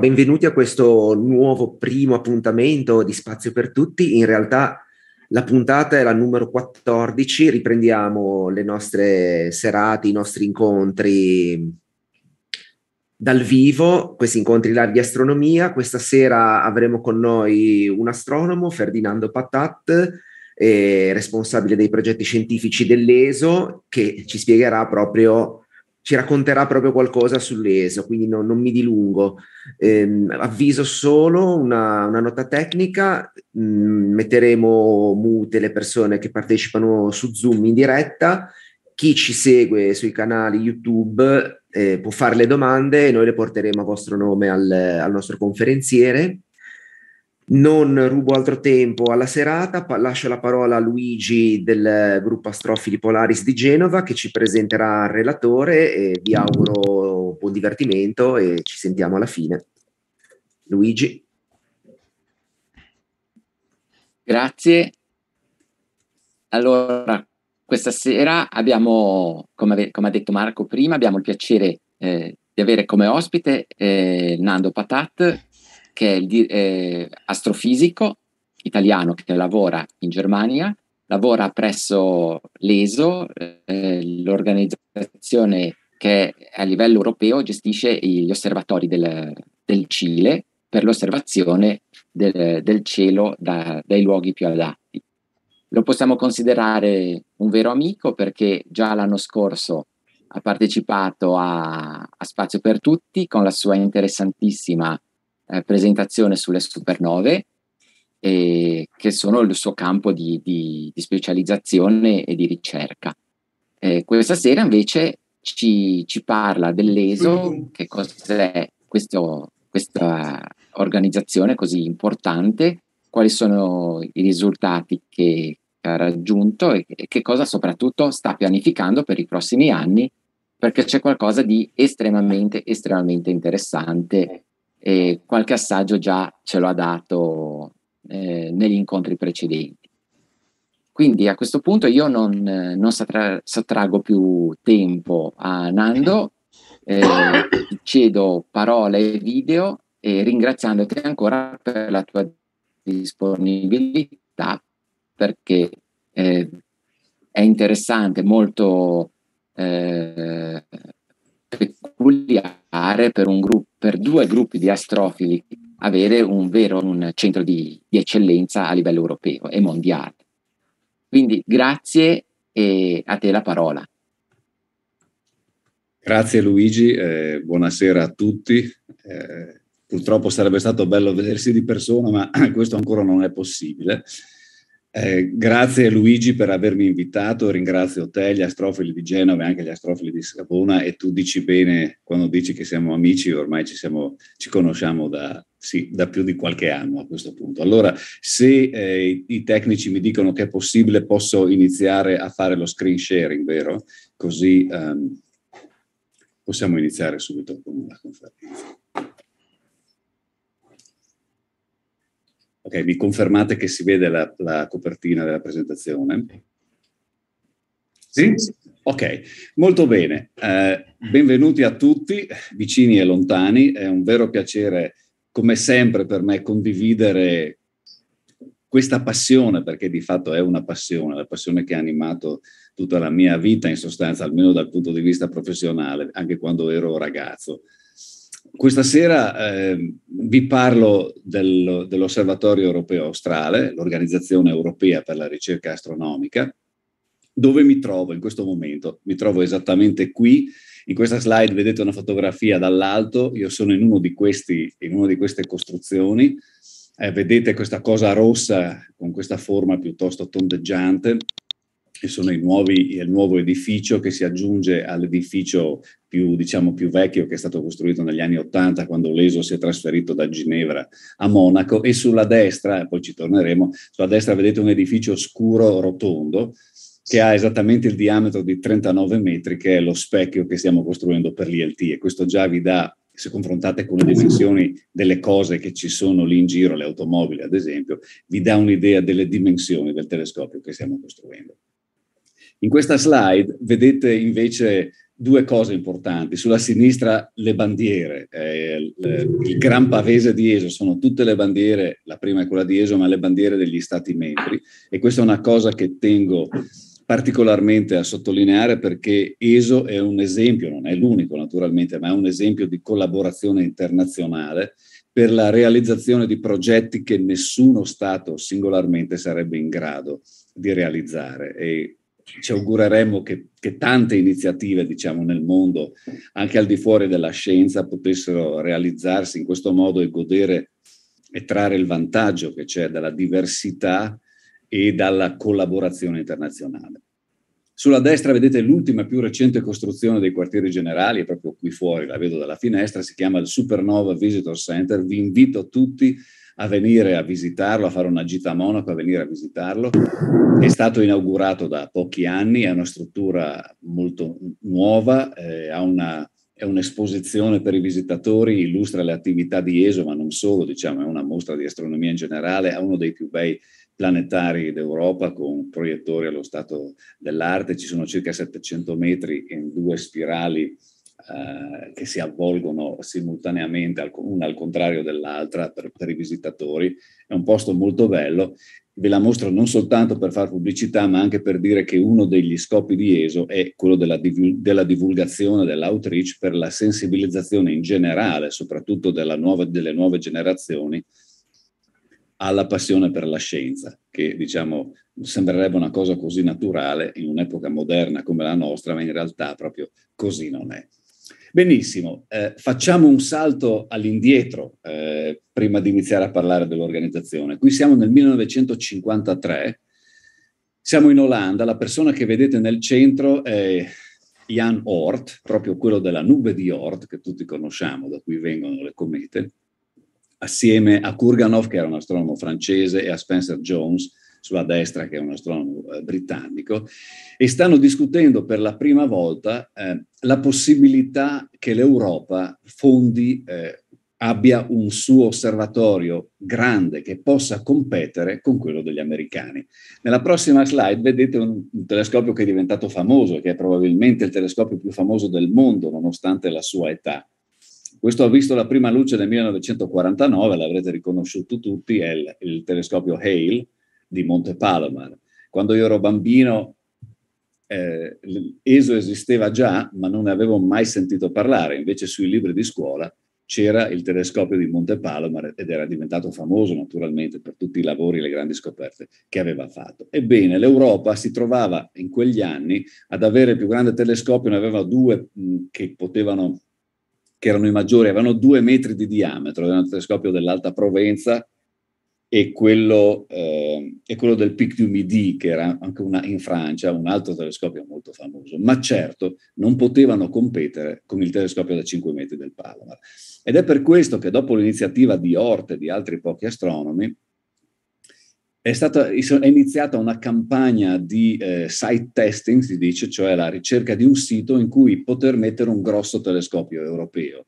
benvenuti a questo nuovo primo appuntamento di Spazio per Tutti. In realtà la puntata è la numero 14, riprendiamo le nostre serate, i nostri incontri dal vivo, questi incontri live di astronomia. Questa sera avremo con noi un astronomo, Ferdinando Patat, eh, responsabile dei progetti scientifici dell'ESO, che ci spiegherà proprio ci racconterà proprio qualcosa sull'ESO, quindi no, non mi dilungo. Eh, avviso solo una, una nota tecnica, mh, mm, metteremo mute le persone che partecipano su Zoom in diretta, chi ci segue sui canali YouTube eh, può fare le domande e noi le porteremo a vostro nome al, al nostro conferenziere non rubo altro tempo alla serata, pa- lascio la parola a Luigi del gruppo Astrofili Polaris di Genova che ci presenterà il relatore e vi auguro buon divertimento e ci sentiamo alla fine. Luigi. Grazie. Allora, questa sera abbiamo, come, ave- come ha detto Marco prima, abbiamo il piacere eh, di avere come ospite eh, Nando Patat, che è il, eh, astrofisico italiano che lavora in Germania, lavora presso l'ESO, eh, l'organizzazione che a livello europeo gestisce gli osservatori del, del Cile per l'osservazione del, del cielo da, dai luoghi più adatti. Lo possiamo considerare un vero amico perché già l'anno scorso ha partecipato a, a Spazio per Tutti con la sua interessantissima eh, presentazione sulle supernove, eh, che sono il suo campo di, di, di specializzazione e di ricerca. Eh, questa sera invece ci, ci parla dell'ESO, che cos'è questo, questa organizzazione così importante, quali sono i risultati che, ha raggiunto e che cosa soprattutto sta pianificando per i prossimi anni, perché c'è qualcosa di estremamente, estremamente interessante e qualche assaggio già ce lo ha dato eh, negli incontri precedenti. Quindi a questo punto io non, eh, non sottra- sottraggo più tempo a Nando, eh, cedo parole e video e ringraziandoti ancora per la tua disponibilità perché eh, è interessante, molto eh, peculiare per, un gruppo, per due gruppi di astrofili avere un vero un centro di, di, eccellenza a livello europeo e mondiale. Quindi grazie e a te la parola. Grazie Luigi, eh, buonasera a tutti. Eh, purtroppo sarebbe stato bello vedersi di persona, ma questo ancora non è possibile. Eh, grazie Luigi per avermi invitato, ringrazio te, gli astrofili di Genova e anche gli astrofili di Savona e tu dici bene quando dici che siamo amici, ormai ci, siamo, ci conosciamo da, sì, da, più di qualche anno a questo punto. Allora, se eh, i tecnici mi dicono che è possibile, posso iniziare a fare lo screen sharing, vero? Così ehm, possiamo iniziare subito con la conferenza. Ok, mi confermate che si vede la, la copertina della presentazione? Sì? Ok, molto bene. Eh, benvenuti a tutti, vicini e lontani. È un vero piacere, come sempre, per me condividere questa passione, perché di fatto è una passione, la passione che ha animato tutta la mia vita, in sostanza, almeno dal punto di vista professionale, anche quando ero ragazzo. Questa sera eh, vi parlo del, dell'Osservatorio Europeo Australe, l'organizzazione europea per la ricerca astronomica, dove mi trovo in questo momento. Mi trovo esattamente qui. In questa slide vedete una fotografia dall'alto, io sono in, uno di questi, in una di queste costruzioni. Eh, vedete questa cosa rossa con questa forma piuttosto tondeggiante che sono nuovi, il nuovo edificio che si aggiunge all'edificio più, diciamo, più vecchio che è stato costruito negli anni Ottanta quando l'ESO si è trasferito da Ginevra a Monaco e sulla destra, poi ci torneremo, sulla destra vedete un edificio scuro rotondo che ha esattamente il diametro di 39 metri che è lo specchio che stiamo costruendo per l'ILT e questo già vi dà se confrontate con le dimensioni delle cose che ci sono lì in giro, le automobili ad esempio, vi dà un'idea delle dimensioni del telescopio che stiamo costruendo. In questa slide vedete invece due cose importanti. Sulla sinistra le bandiere, eh, il gran pavese di ESO, sono tutte le bandiere, la prima è quella di ESO, ma le bandiere degli Stati membri e questa è una cosa che tengo particolarmente a sottolineare perché ESO è un esempio, non è l'unico naturalmente, ma è un esempio di collaborazione internazionale per la realizzazione di progetti che nessuno Stato singolarmente sarebbe in grado di realizzare. E ci augureremmo che, che tante iniziative diciamo, nel mondo, anche al di fuori della scienza, potessero realizzarsi in questo modo e godere e trarre il vantaggio che c'è dalla diversità e dalla collaborazione internazionale. Sulla destra vedete l'ultima più recente costruzione dei quartieri generali, è proprio qui fuori, la vedo dalla finestra, si chiama il Supernova Visitor Center. Vi invito tutti a a venire a visitarlo, a fare una gita a Monaco, a venire a visitarlo. È stato inaugurato da pochi anni, è una struttura molto nuova, eh, una, è un'esposizione per i visitatori, illustra le attività di ESO, ma non solo, diciamo, è una mostra di astronomia in generale, ha uno dei più bei planetari d'Europa con proiettori allo stato dell'arte, ci sono circa 700 metri in due spirali eh, che si avvolgono simultaneamente, al, una al contrario dell'altra, per, per i visitatori. È un posto molto bello. Ve la mostro non soltanto per fare pubblicità, ma anche per dire che uno degli scopi di ESO è quello della, della divulgazione, dell'outreach per la sensibilizzazione in generale, soprattutto nuova, delle nuove generazioni, alla passione per la scienza, che diciamo sembrerebbe una cosa così naturale in un'epoca moderna come la nostra, ma in realtà proprio così non è. Benissimo, eh, facciamo un salto all'indietro eh, prima di iniziare a parlare dell'organizzazione. Qui siamo nel 1953, siamo in Olanda, la persona che vedete nel centro è Jan Oort, proprio quello della nube di Oort, che tutti conosciamo, da cui vengono le comete, assieme a Kurganov, che era un astronomo francese, e a Spencer Jones, sulla destra che è un astronomo eh, britannico, e stanno discutendo per la prima volta eh, la possibilità che l'Europa fondi eh, abbia un suo osservatorio grande che possa competere con quello degli americani. Nella prossima slide vedete un, un, telescopio che è diventato famoso, che è probabilmente il telescopio più famoso del mondo nonostante la sua età. Questo ha visto la prima luce nel 1949, l'avrete riconosciuto tutti, è il, il telescopio Hale, di Monte Palomar. Quando io ero bambino, eh, ESO esisteva già, ma non ne avevo mai sentito parlare. Invece sui libri di scuola c'era il telescopio di Monte Palomar ed era diventato famoso naturalmente per tutti i lavori e le grandi scoperte che aveva fatto. Ebbene, l'Europa si trovava in quegli anni ad avere il più grande telescopio, ne aveva due mm, che potevano che erano i maggiori, avevano due metri di diametro, era un telescopio dell'Alta Provenza, e quello, eh, e quello del Pic du Midi, che era anche una, in Francia, un altro telescopio molto famoso, ma certo non potevano competere con il telescopio da 5 metri del Palomar. Ed è per questo che dopo l'iniziativa di Orte e di altri pochi astronomi, è, stata, è iniziata una campagna di eh, site testing, si dice, cioè la ricerca di un sito in cui poter mettere un grosso telescopio europeo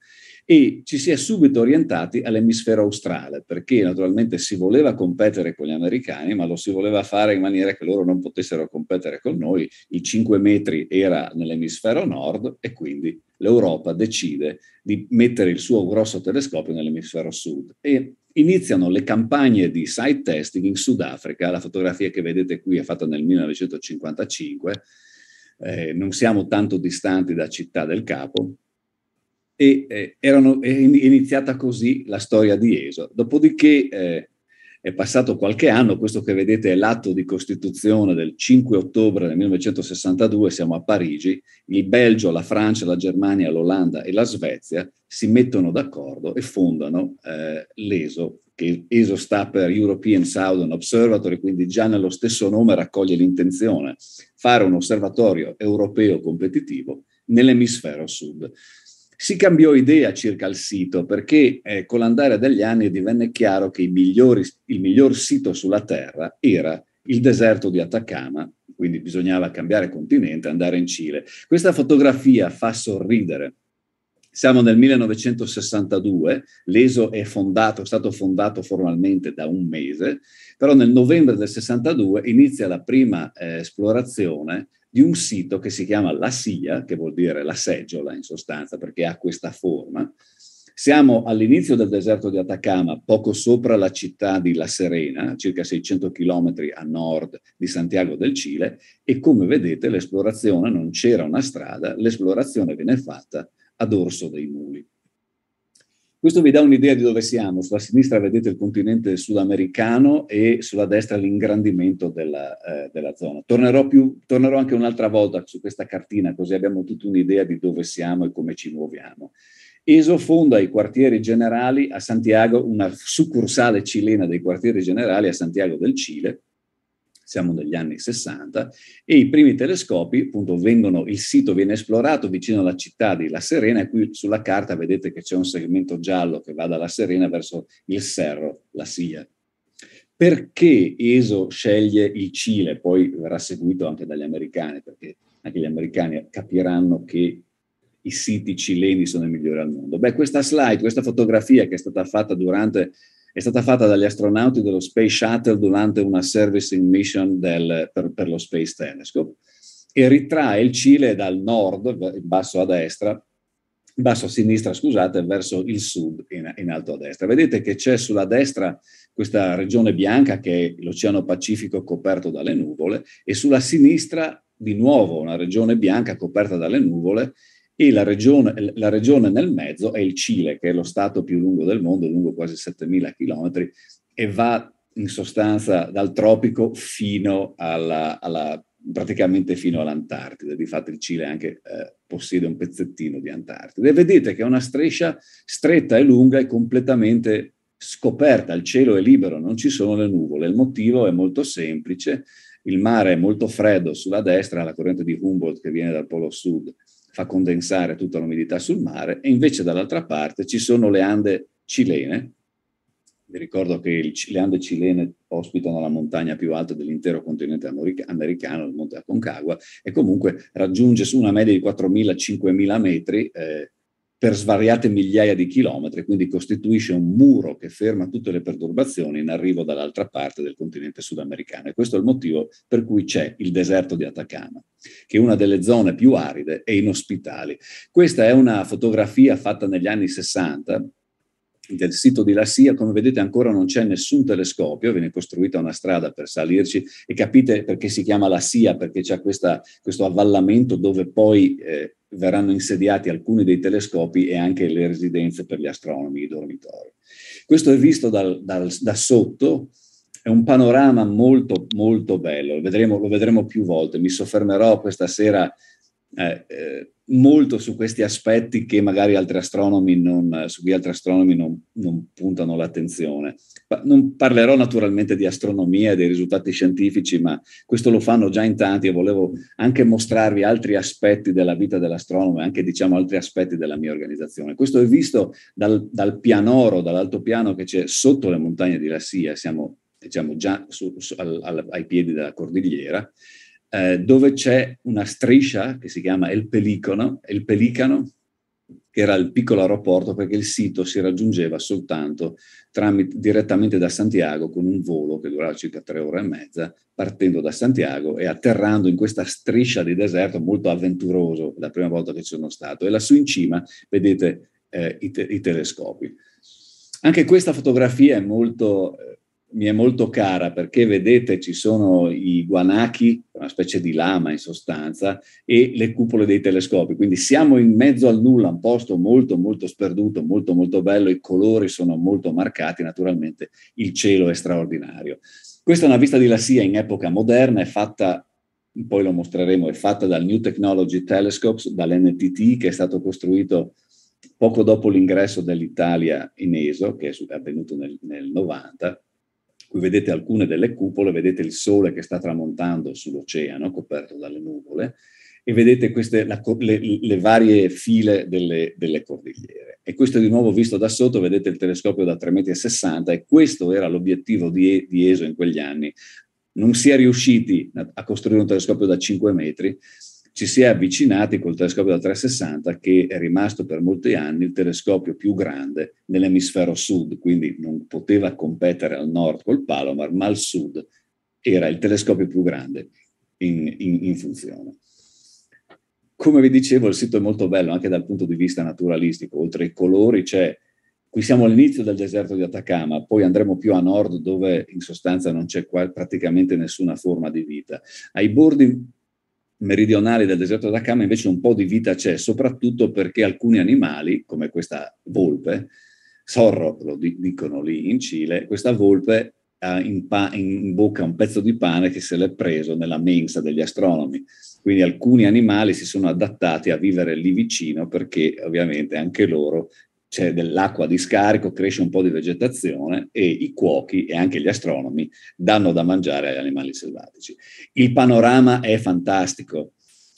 e ci si è subito orientati all'emisfero australe, perché naturalmente si voleva competere con gli americani, ma lo si voleva fare in maniera che loro non potessero competere con noi. I 5 metri era nell'emisfero nord e quindi l'Europa decide di mettere il suo grosso telescopio nell'emisfero sud. E iniziano le campagne di site testing in Sudafrica. La fotografia che vedete qui è fatta nel 1955. Eh, non siamo tanto distanti da Città del Capo, e eh, erano, è iniziata così la storia di Esodo. Dopodiché eh, è passato qualche anno, questo che vedete è l'atto di costituzione del 5 ottobre del 1962, siamo a Parigi, il Belgio, la Francia, la Germania, l'Olanda e la Svezia si mettono d'accordo e fondano eh, l'ESO, che ESO sta per European Southern Observatory, quindi già nello stesso nome raccoglie l'intenzione, fare un osservatorio europeo competitivo nell'emisfero sud. Si cambiò idea circa il sito perché eh, con l'andare degli anni divenne chiaro che migliori, il miglior sito sulla Terra era il deserto di Atacama, quindi bisognava cambiare continente e andare in Cile. Questa fotografia fa sorridere. Siamo nel 1962, l'ESO è, fondato, è stato fondato formalmente da un mese, però nel novembre del 62 inizia la prima eh, esplorazione di un sito che si chiama la SIA, che vuol dire la seggiola in sostanza, perché ha questa forma. Siamo all'inizio del deserto di Atacama, poco sopra la città di La Serena, circa 600 km a nord di Santiago del Cile, e come vedete l'esplorazione non c'era una strada, l'esplorazione viene fatta a dorso dei muli. Questo vi dà un'idea di dove siamo. Sulla sinistra vedete il continente sudamericano e sulla destra l'ingrandimento della, eh, della zona. Tornerò, più, tornerò, anche un'altra volta su questa cartina, così abbiamo tutta un'idea di dove siamo e come ci muoviamo. ESO fonda i quartieri generali a Santiago, una succursale cilena dei quartieri generali a Santiago del Cile, siamo negli anni 60, e i primi telescopi, appunto, vengono, il sito viene esplorato vicino alla città di La Serena, e qui sulla carta vedete che c'è un segmento giallo che va dalla Serena verso il Serro, la Sia. Perché ESO sceglie il Cile? Poi verrà seguito anche dagli americani, perché anche gli americani capiranno che i siti cileni sono i migliori al mondo. Beh, questa slide, questa fotografia che è stata fatta durante è stata fatta dagli astronauti dello Space Shuttle durante una servicing mission del, per, per lo Space Telescope e ritrae il Cile dal nord, in basso a destra, basso a sinistra, scusate, verso il sud in, in, alto a destra. Vedete che c'è sulla destra questa regione bianca che è l'Oceano Pacifico coperto dalle nuvole e sulla sinistra di nuovo una regione bianca coperta dalle nuvole e la regione, la regione, nel mezzo è il Cile, che è lo stato più lungo del mondo, lungo quasi 7.000 km, e va in sostanza dal tropico fino alla, alla, praticamente fino all'Antartide. Difatti il Cile anche eh, possiede un pezzettino di Antartide. E vedete che è una striscia stretta e lunga e completamente scoperta, il cielo è libero, non ci sono le nuvole. Il motivo è molto semplice, il mare è molto freddo sulla destra, la corrente di Humboldt che viene dal polo sud fa condensare tutta l'umidità sul mare e invece dall'altra parte ci sono le Ande cilene. Vi ricordo che il, le Ande cilene ospitano la montagna più alta dell'intero continente americano, il Monte Aconcagua, e comunque raggiunge su una media di 4.000-5.000 metri eh, per svariate migliaia di chilometri, quindi costituisce un muro che ferma tutte le perturbazioni in arrivo dall'altra parte del continente sudamericano. E questo è il motivo per cui c'è il deserto di Atacama, che è una delle zone più aride e inospitali. Questa è una fotografia fatta negli anni 60 del sito di La Sia, come vedete ancora non c'è nessun telescopio, viene costruita una strada per salirci e capite perché si chiama La Sia, perché c'è questa, questo avvallamento dove poi eh, verranno insediati alcuni dei telescopi e anche le residenze per gli astronomi, i dormitori. Questo è visto dal, dal, da sotto, è un panorama molto molto bello, lo vedremo, lo vedremo più volte, mi soffermerò questa sera eh, eh, molto su questi aspetti che magari altri astronomi non, su cui altri astronomi non, non puntano l'attenzione. non parlerò naturalmente di astronomia e dei risultati scientifici, ma questo lo fanno già in tanti e volevo anche mostrarvi altri aspetti della vita dell'astronomo e anche diciamo altri aspetti della mia organizzazione. Questo è visto dal, dal pianoro, dall'altopiano che c'è sotto le montagne di Lassia, siamo diciamo già su, su, al, al, ai piedi della cordigliera eh, dove c'è una striscia che si chiama El Pelicano, El Pelicano, che era il piccolo aeroporto perché il sito si raggiungeva soltanto tramite, direttamente da Santiago con un volo che durava circa tre ore e mezza, partendo da Santiago e atterrando in questa striscia di deserto molto avventuroso, la prima volta che ci sono stato, e lassù in cima vedete eh, i, te- i, telescopi. Anche questa fotografia è molto eh, mi è molto cara perché vedete ci sono i guanachi, una specie di lama in sostanza, e le cupole dei telescopi. Quindi siamo in mezzo al nulla, un posto molto molto sperduto, molto molto bello, i colori sono molto marcati, naturalmente il cielo è straordinario. Questa è una vista di Lassia in epoca moderna, è fatta poi lo mostreremo, è fatta dal New Technology Telescopes, dall'NTT, che è stato costruito poco dopo l'ingresso dell'Italia in ESO, che è avvenuto nel, nel 90, Qui vedete alcune delle cupole, vedete il sole che sta tramontando sull'oceano, coperto dalle nuvole, e vedete queste, la, le, le, varie file delle, delle, cordigliere. E questo di nuovo visto da sotto, vedete il telescopio da 3,60 m e questo era l'obiettivo di, di ESO in quegli anni. Non si è riusciti a costruire un telescopio da 5 metri, ci si è avvicinati col telescopio da 360 che è rimasto per molti anni il telescopio più grande nell'emisfero sud, quindi non poteva competere al nord col Palomar, ma al sud era il telescopio più grande in, in, in funzione. Come vi dicevo, il sito è molto bello anche dal punto di vista naturalistico, oltre ai colori c'è Qui siamo all'inizio del deserto di Atacama, poi andremo più a nord dove in sostanza non c'è praticamente nessuna forma di vita. Ai bordi meridionali del deserto d'Atacama invece un po' di vita c'è, soprattutto perché alcuni animali, come questa volpe, sorro lo dicono lì in Cile, questa volpe ha in, pa- in bocca un pezzo di pane che se l'è preso nella mensa degli astronomi. Quindi alcuni animali si sono adattati a vivere lì vicino perché ovviamente anche loro c'è dell'acqua di scarico, cresce un po' di vegetazione e i cuochi e anche gli astronomi danno da mangiare agli animali selvatici. Il panorama è fantastico,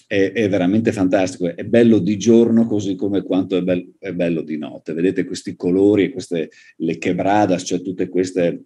è, è veramente fantastico, è bello di giorno così come quanto è bello, è bello di notte. Vedete questi colori e queste le quebradas, cioè tutte queste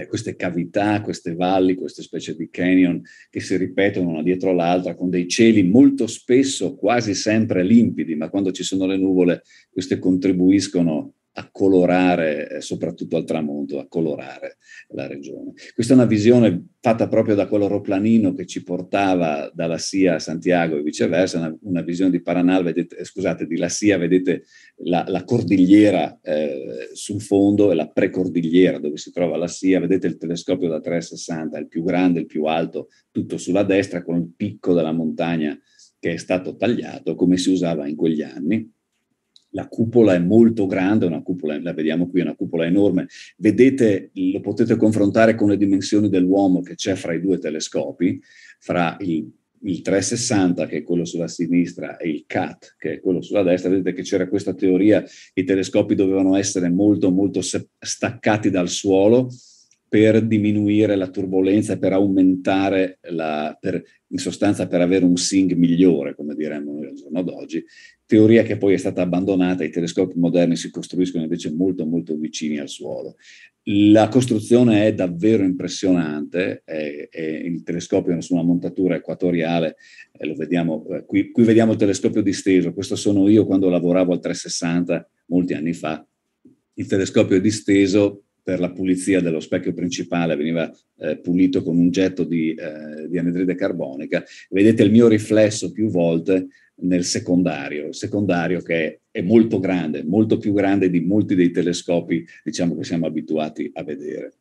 eh, queste cavità, queste valli, queste specie di canyon che si ripetono una dietro l'altra con dei cieli molto spesso quasi sempre limpidi, ma quando ci sono le nuvole queste contribuiscono a colorare, eh, soprattutto al tramonto, a colorare la regione. Questa è una visione fatta proprio da quell'oroplanino che ci portava dalla Sia a Santiago e viceversa, una, una visione di Paranal, vedete, eh, scusate, di La Sia, vedete la, la cordigliera eh, sul fondo e la precordigliera dove si trova La Sia, vedete il telescopio da 360, il più grande, il più alto, tutto sulla destra con il picco della montagna che è stato tagliato come si usava in quegli anni la cupola è molto grande, una cupola, la vediamo qui, è una cupola enorme. Vedete, lo potete confrontare con le dimensioni dell'uomo che c'è fra i due telescopi, fra il, il 360 che è quello sulla sinistra e il CAT che è quello sulla destra. Vedete che c'era questa teoria, i telescopi dovevano essere molto molto staccati dal suolo per diminuire la turbolenza, per aumentare la, per, in sostanza per avere un sing migliore, come diremmo noi al giorno d'oggi, teoria che poi è stata abbandonata, i telescopi moderni si costruiscono invece molto molto vicini al suolo. La costruzione è davvero impressionante, è, è, il telescopio su una montatura equatoriale, eh, lo vediamo, eh, qui, qui vediamo il telescopio disteso, questo sono io quando lavoravo al 360 molti anni fa, il telescopio disteso per la pulizia dello specchio principale veniva eh, pulito con un getto di, eh, di, anidride carbonica. Vedete il mio riflesso più volte nel secondario, il secondario che è molto grande, molto più grande di molti dei telescopi diciamo, che siamo abituati a vedere.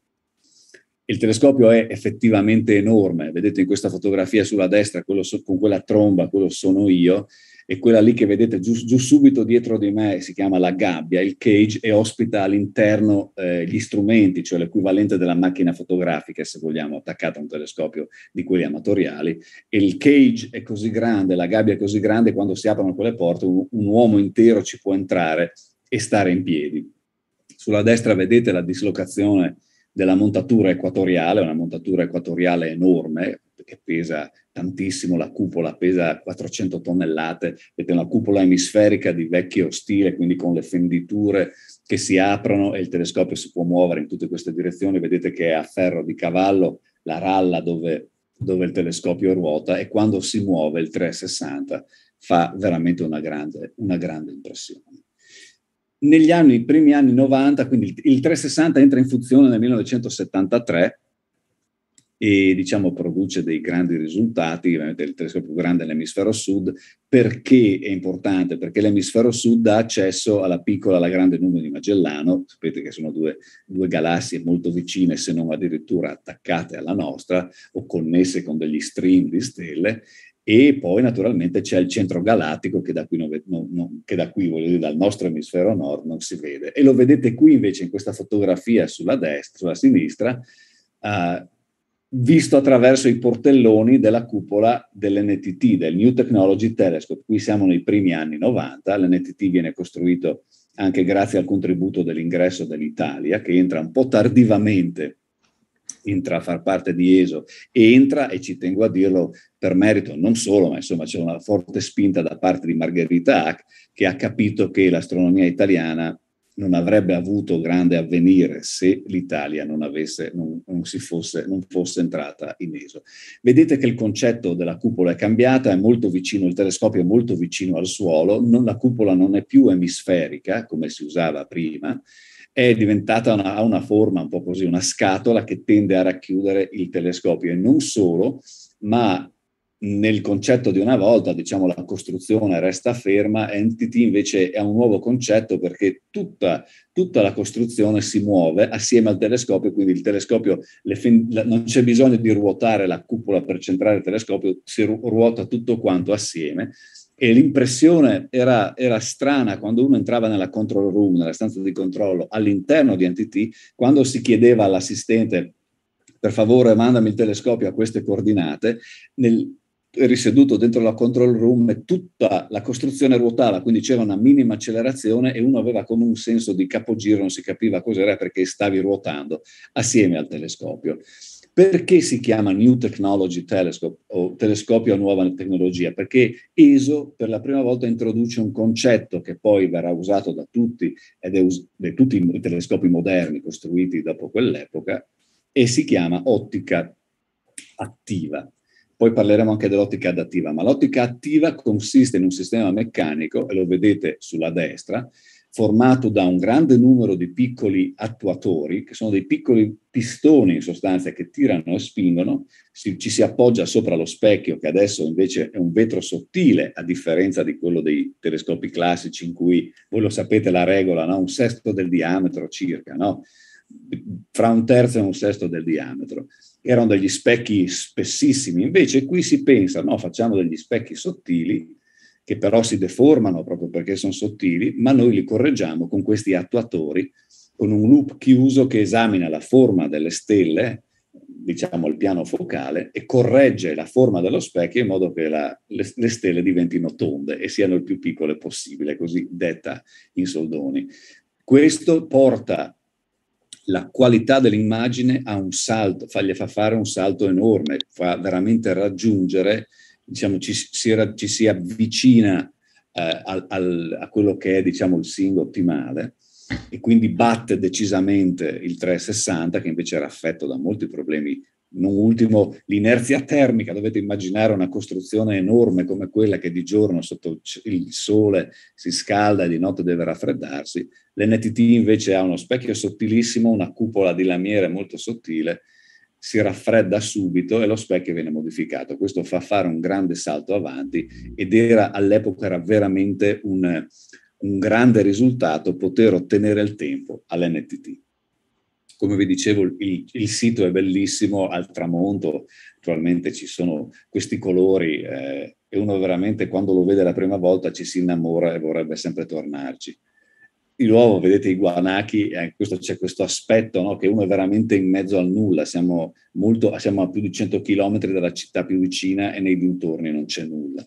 Il telescopio è effettivamente enorme, vedete in questa fotografia sulla destra, quello so, con quella tromba, quello sono io, e quella lì che vedete giù, giù, subito dietro di me si chiama la gabbia, il cage, e ospita all'interno eh, gli strumenti, cioè l'equivalente della macchina fotografica, se vogliamo, attaccata a un telescopio di quelli amatoriali. E il cage è così grande, la gabbia è così grande, quando si aprono quelle porte un, un uomo intero ci può entrare e stare in piedi. Sulla destra vedete la dislocazione della montatura equatoriale, una montatura equatoriale enorme, che pesa tantissimo, la cupola pesa 400 tonnellate ed è una cupola emisferica di vecchio stile, quindi con le fenditure che si aprono e il telescopio si può muovere in tutte queste direzioni. Vedete che è a ferro di cavallo la ralla dove, dove il telescopio ruota e quando si muove il 360 fa veramente una grande, una grande impressione negli anni, primi anni 90, quindi il, 360 entra in funzione nel 1973 e diciamo, produce dei grandi risultati, ovviamente il telescopio più grande nell'emisfero sud, perché è importante? Perché l'emisfero sud ha accesso alla piccola, alla grande nube di Magellano, sapete che sono due, due galassie molto vicine, se non addirittura attaccate alla nostra o connesse con degli stream di stelle, e poi naturalmente c'è il centro galattico che da qui, non, non, che da qui dire, dal nostro emisfero nord non si vede. E lo vedete qui invece in questa fotografia sulla destra, sulla sinistra, uh, visto attraverso i portelloni della cupola dell'NTT, del New Technology Telescope. Qui siamo nei primi anni 90, l'NTT viene costruito anche grazie al contributo dell'ingresso dell'Italia, che entra un po' tardivamente entra a far parte di ESO, e entra, e ci tengo a dirlo, per merito non solo, ma insomma c'è una forte spinta da parte di Margherita Hack, che ha capito che l'astronomia italiana non avrebbe avuto grande avvenire se l'Italia non, avesse, non, non, fosse, non, fosse, entrata in ESO. Vedete che il concetto della cupola è cambiato, è molto vicino, il telescopio è molto vicino al suolo, la cupola non è più emisferica come si usava prima, è diventata una, una forma un po' così, una scatola che tende a racchiudere il telescopio e non solo, ma nel concetto di una volta, diciamo, la costruzione resta ferma, entity invece è un nuovo concetto perché tutta, tutta la costruzione si muove assieme al telescopio, quindi il telescopio, fin- la, non c'è bisogno di ruotare la cupola per centrare il telescopio, si ru- ruota tutto quanto assieme e l'impressione era, era, strana quando uno entrava nella control room, nella stanza di controllo all'interno di NTT, quando si chiedeva all'assistente per favore mandami il telescopio a queste coordinate, nel, risieduto dentro la control room e tutta la costruzione ruotava, quindi c'era una minima accelerazione e uno aveva come un senso di capogiro, non si capiva cos'era perché stavi ruotando assieme al telescopio. Perché si chiama New Technology Telescope o telescopio a nuova tecnologia? Perché ESO per la prima volta introduce un concetto che poi verrà usato da tutti, ed è us- da tutti i telescopi moderni costruiti dopo quell'epoca, e si chiama ottica attiva. Poi parleremo anche dell'ottica adattiva, ma l'ottica attiva consiste in un sistema meccanico, e lo vedete sulla destra, formato da un grande numero di piccoli attuatori, che sono dei piccoli pistoni in sostanza che tirano e spingono, si, ci si appoggia sopra lo specchio che adesso invece è un vetro sottile a differenza di quello dei telescopi classici in cui, voi lo sapete la regola, no? un sesto del diametro circa, no? fra un terzo e un sesto del diametro erano degli specchi spessissimi, invece qui si pensa, no, facciamo degli specchi sottili che però si deformano proprio perché sono sottili, ma noi li correggiamo con questi attuatori, con un loop chiuso che esamina la forma delle stelle, diciamo il piano focale, e corregge la forma dello specchio in modo che la, le, le stelle diventino tonde e siano il più piccole possibile, così detta in soldoni. Questo porta la qualità dell'immagine ha un salto, fa, fa fare un salto enorme, fa veramente raggiungere, diciamo, ci, si, ci si avvicina eh, al, al, a quello che è diciamo, il singolo ottimale e quindi batte decisamente il 360 che invece era affetto da molti problemi non ultimo l'inerzia termica, dovete immaginare una costruzione enorme come quella che di giorno sotto il sole si scalda e di notte deve raffreddarsi, l'NTT invece ha uno specchio sottilissimo, una cupola di lamiere molto sottile, si raffredda subito e lo specchio viene modificato. Questo fa fare un grande salto avanti ed era all'epoca era veramente un, un grande risultato poter ottenere il tempo all'NTT. Come vi dicevo, il, il sito è bellissimo al tramonto, naturalmente ci sono questi colori eh, e uno veramente quando lo vede la prima volta ci si innamora e vorrebbe sempre tornarci. Di nuovo vedete i guanachi, eh, questo, c'è questo aspetto no, che uno è veramente in mezzo al nulla, siamo, molto, siamo a più di 100 km dalla città più vicina e nei dintorni non c'è nulla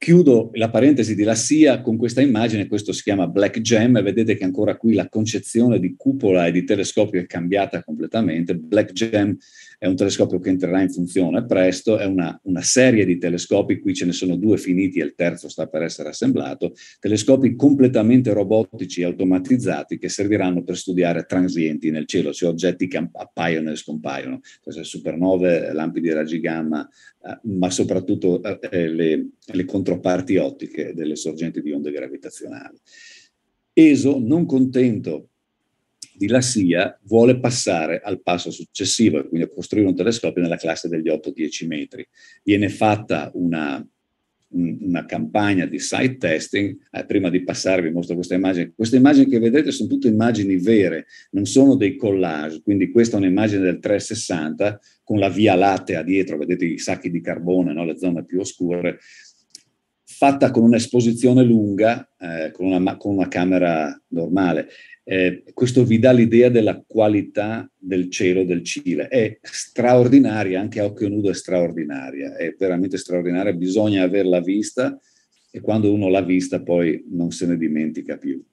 Chiudo la parentesi di Lassia con questa immagine, questo si chiama Black Gem, vedete che ancora qui la concezione di cupola e di telescopio è cambiata completamente. Black Gem è un telescopio che entrerà in funzione presto, è una, una serie di telescopi, qui ce ne sono due finiti e il terzo sta per essere assemblato, telescopi completamente robotici e automatizzati che serviranno per studiare transienti nel cielo, cioè oggetti che appaiono e scompaiono, cioè supernove, lampi di raggi gamma, eh, ma soprattutto eh, eh, le, le controllate controparti ottiche delle sorgenti di onde gravitazionali. ESO, non contento di SIA, vuole passare al passo successivo, quindi a costruire un telescopio nella classe degli 8-10 metri. Viene fatta una, una campagna di site testing. Eh, prima di passare vi mostro questa immagine. Queste immagini che vedete sono tutte immagini vere, non sono dei collage, quindi questa è un'immagine del 360 con la via lattea dietro, vedete i sacchi di carbone, no? le zone più oscure, fatta con un'esposizione lunga, eh, con, una, con, una, camera normale. Eh, questo vi dà l'idea della qualità del cielo del Cile. È straordinaria, anche a occhio nudo è straordinaria, è veramente straordinaria, bisogna averla vista e quando uno l'ha vista poi non se ne dimentica più.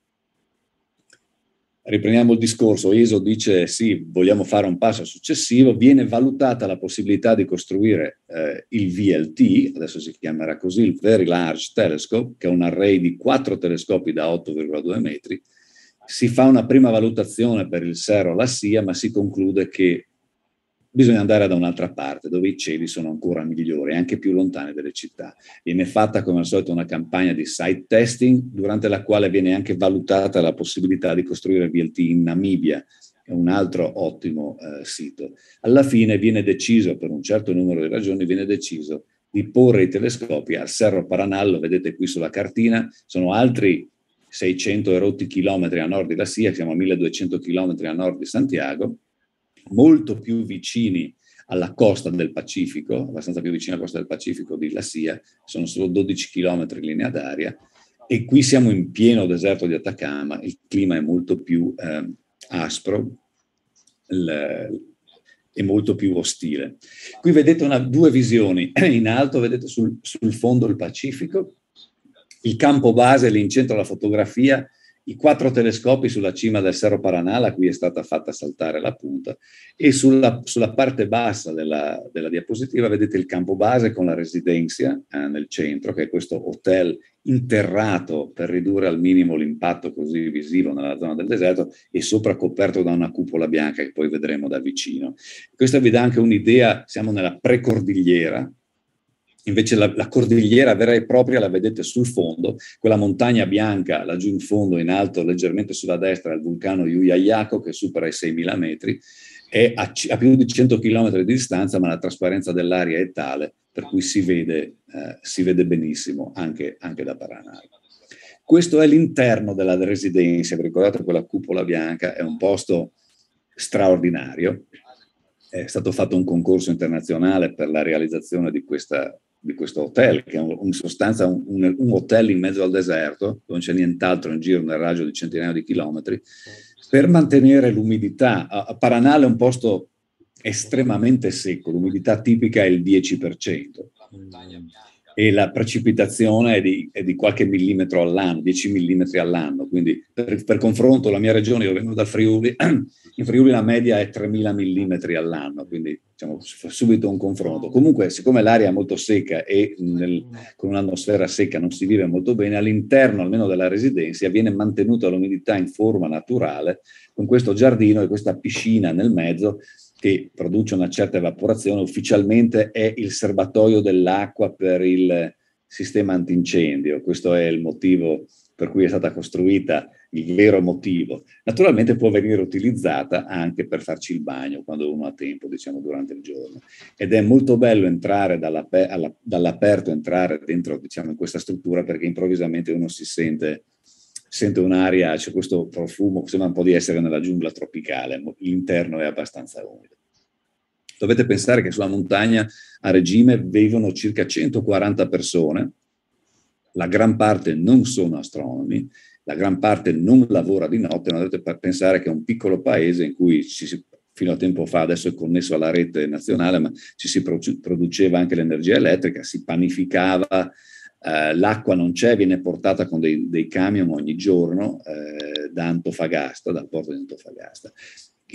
Riprendiamo il discorso, ESO dice sì, vogliamo fare un passo successivo, viene valutata la possibilità di costruire eh, il VLT, adesso si chiamerà così, il Very Large Telescope, che è un array di quattro telescopi da 8,2 metri. Si fa una prima valutazione per il SERO, la SIA, ma si conclude che bisogna andare da un'altra parte dove i cieli sono ancora migliori, anche più lontani dalle città. Viene fatta come al solito una campagna di site testing durante la quale viene anche valutata la possibilità di costruire VLT in Namibia, che è un altro ottimo eh, sito. Alla fine viene deciso, per un certo numero di ragioni, viene deciso di porre i telescopi al Serro Paranallo, vedete qui sulla cartina, sono altri 600 erotti chilometri a nord di La Sia, siamo a 1200 chilometri a nord di Santiago, molto più vicini alla costa del Pacifico, abbastanza più vicini alla costa del Pacifico di La Sia, sono solo 12 km in linea d'aria, e qui siamo in pieno deserto di Atacama, il clima è molto più eh, aspro, e molto più ostile. Qui vedete una, due visioni, in alto vedete sul, sul fondo il Pacifico, il campo base lì in centro alla fotografia i quattro telescopi sulla cima del Cerro Paranala, qui è stata fatta saltare la punta, e sulla, sulla parte bassa della, della, diapositiva vedete il campo base con la residenza eh, nel centro, che è questo hotel interrato per ridurre al minimo l'impatto così visivo nella zona del deserto e sopra coperto da una cupola bianca che poi vedremo da vicino. Questa vi dà anche un'idea, siamo nella precordigliera, Invece la, la, cordigliera vera e propria la vedete sul fondo, quella montagna bianca laggiù in fondo, in alto, leggermente sulla destra, il vulcano Yuyayako che supera i 6.000 metri, è a, a, più di 100 km di distanza, ma la trasparenza dell'aria è tale per cui si vede, eh, si vede benissimo anche, anche da Paranal. Questo è l'interno della residenza, vi ricordate quella cupola bianca, è un posto straordinario, è stato fatto un concorso internazionale per la realizzazione di questa di questo hotel, che è in sostanza un, un, hotel in mezzo al deserto, non c'è nient'altro in giro nel raggio di centinaia di chilometri, per mantenere l'umidità. A, a Paranale è un posto estremamente secco, l'umidità tipica è il 10%. La montagna bianca e la precipitazione è di, è di, qualche millimetro all'anno, 10 millimetri all'anno. Quindi per, per, confronto la mia regione, io vengo dal Friuli, in Friuli la media è 3.000 millimetri all'anno, quindi diciamo, subito un confronto. Comunque siccome l'aria è molto secca e nel, con un'atmosfera secca non si vive molto bene, all'interno almeno della residenza viene mantenuta l'umidità in forma naturale con questo giardino e questa piscina nel mezzo che produce una certa evaporazione, ufficialmente è il serbatoio dell'acqua per il sistema antincendio. Questo è il motivo per cui è stata costruita, il vero motivo. Naturalmente può venire utilizzata anche per farci il bagno quando uno ha tempo, diciamo, durante il giorno. Ed è molto bello entrare dall'aperto, dall'aperto entrare dentro, diciamo, in questa struttura perché improvvisamente uno si sente sente un'aria, c'è questo profumo, sembra un po' di essere nella giungla tropicale, l'interno è abbastanza umido. Dovete pensare che sulla montagna a regime vivono circa 140 persone, la gran parte non sono astronomi, la gran parte non lavora di notte, non dovete pensare che è un piccolo paese in cui ci si fino a tempo fa, adesso è connesso alla rete nazionale, ma ci si produceva anche l'energia elettrica, si panificava, eh, l'acqua non c'è, viene portata con dei, dei camion ogni giorno eh, da Antofagasta, dal porto di Antofagasta.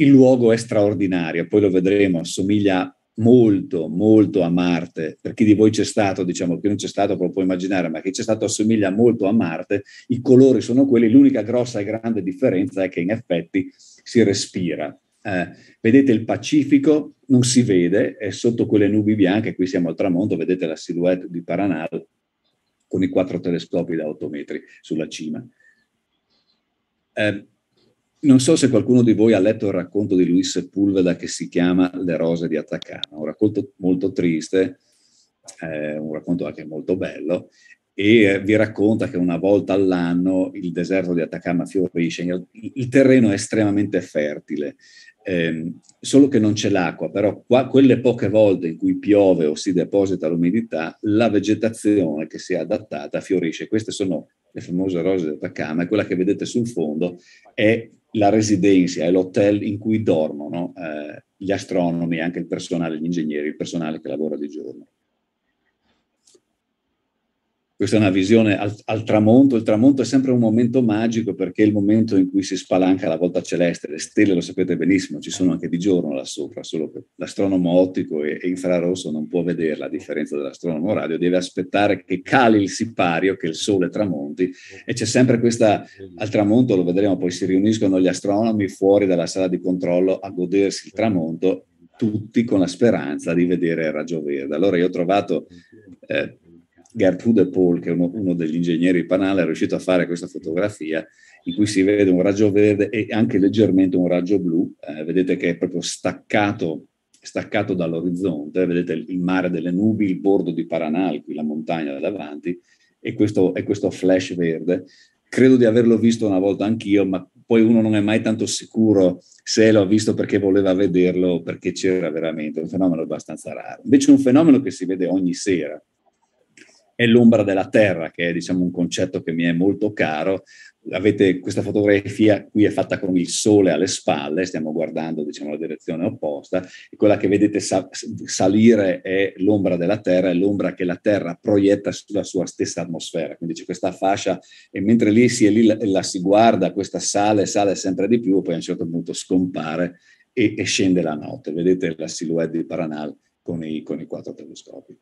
Il luogo è straordinario, poi lo vedremo, assomiglia molto, molto a Marte. Per chi di voi c'è stato, diciamo, che non c'è stato lo può immaginare, ma chi c'è stato assomiglia molto a Marte, i colori sono quelli, l'unica grossa e grande differenza è che in effetti si respira. Eh, vedete il Pacifico, non si vede, è sotto quelle nubi bianche, qui siamo al tramonto, vedete la silhouette di Paranal con i quattro telescopi da 8 metri sulla cima. Eh, non so se qualcuno di voi ha letto il racconto di Luis Sepulveda che si chiama Le rose di Atacama, un racconto molto triste, eh, un racconto anche molto bello, e vi racconta che una volta all'anno il deserto di Atacama fiorisce, il, il terreno è estremamente fertile, eh, solo che non c'è l'acqua, però qua, quelle poche volte in cui piove o si deposita l'umidità, la vegetazione che si è adattata fiorisce. Queste sono le famose rose di Atacama e quella che vedete sul fondo è la residenza e l'hotel in cui dormono eh, gli astronomi, anche il personale, gli ingegneri, il personale che lavora di giorno questa è una visione al, al, tramonto, il tramonto è sempre un momento magico perché è il momento in cui si spalanca la volta celeste, le stelle lo sapete benissimo, ci sono anche di giorno là sopra, solo che l'astronomo ottico e, e infrarosso non può vederla, a differenza dell'astronomo radio, deve aspettare che cali il sipario, che il sole tramonti e c'è sempre questa, al tramonto lo vedremo, poi si riuniscono gli astronomi fuori dalla sala di controllo a godersi il tramonto tutti con la speranza di vedere il raggio verde. Allora io ho trovato eh, Gertrude Paul, che è uno, uno degli ingegneri di Panale, è riuscito a fare questa fotografia in cui si vede un raggio verde e anche leggermente un raggio blu, eh, vedete che è proprio staccato, staccato dall'orizzonte, vedete il mare delle nubi, il bordo di Paranal, qui la montagna davanti, e questo, e questo flash verde. Credo di averlo visto una volta anch'io, ma poi uno non è mai tanto sicuro se l'ho visto perché voleva vederlo, o perché c'era veramente, un fenomeno abbastanza raro. Invece è un fenomeno che si vede ogni sera, è l'ombra della terra, che è diciamo, un concetto che mi è molto caro. Avete questa fotografia qui è fatta con il sole alle spalle, stiamo guardando diciamo, la direzione opposta, e quella che vedete sa- salire è l'ombra della terra, è l'ombra che la terra proietta sulla sua stessa atmosfera. Quindi c'è questa fascia, e mentre lì si è lì la, la si guarda, questa sale, sale sempre di più, poi a un certo punto scompare e, e scende la notte. Vedete la silhouette di Paranal con i, con i quattro telescopi.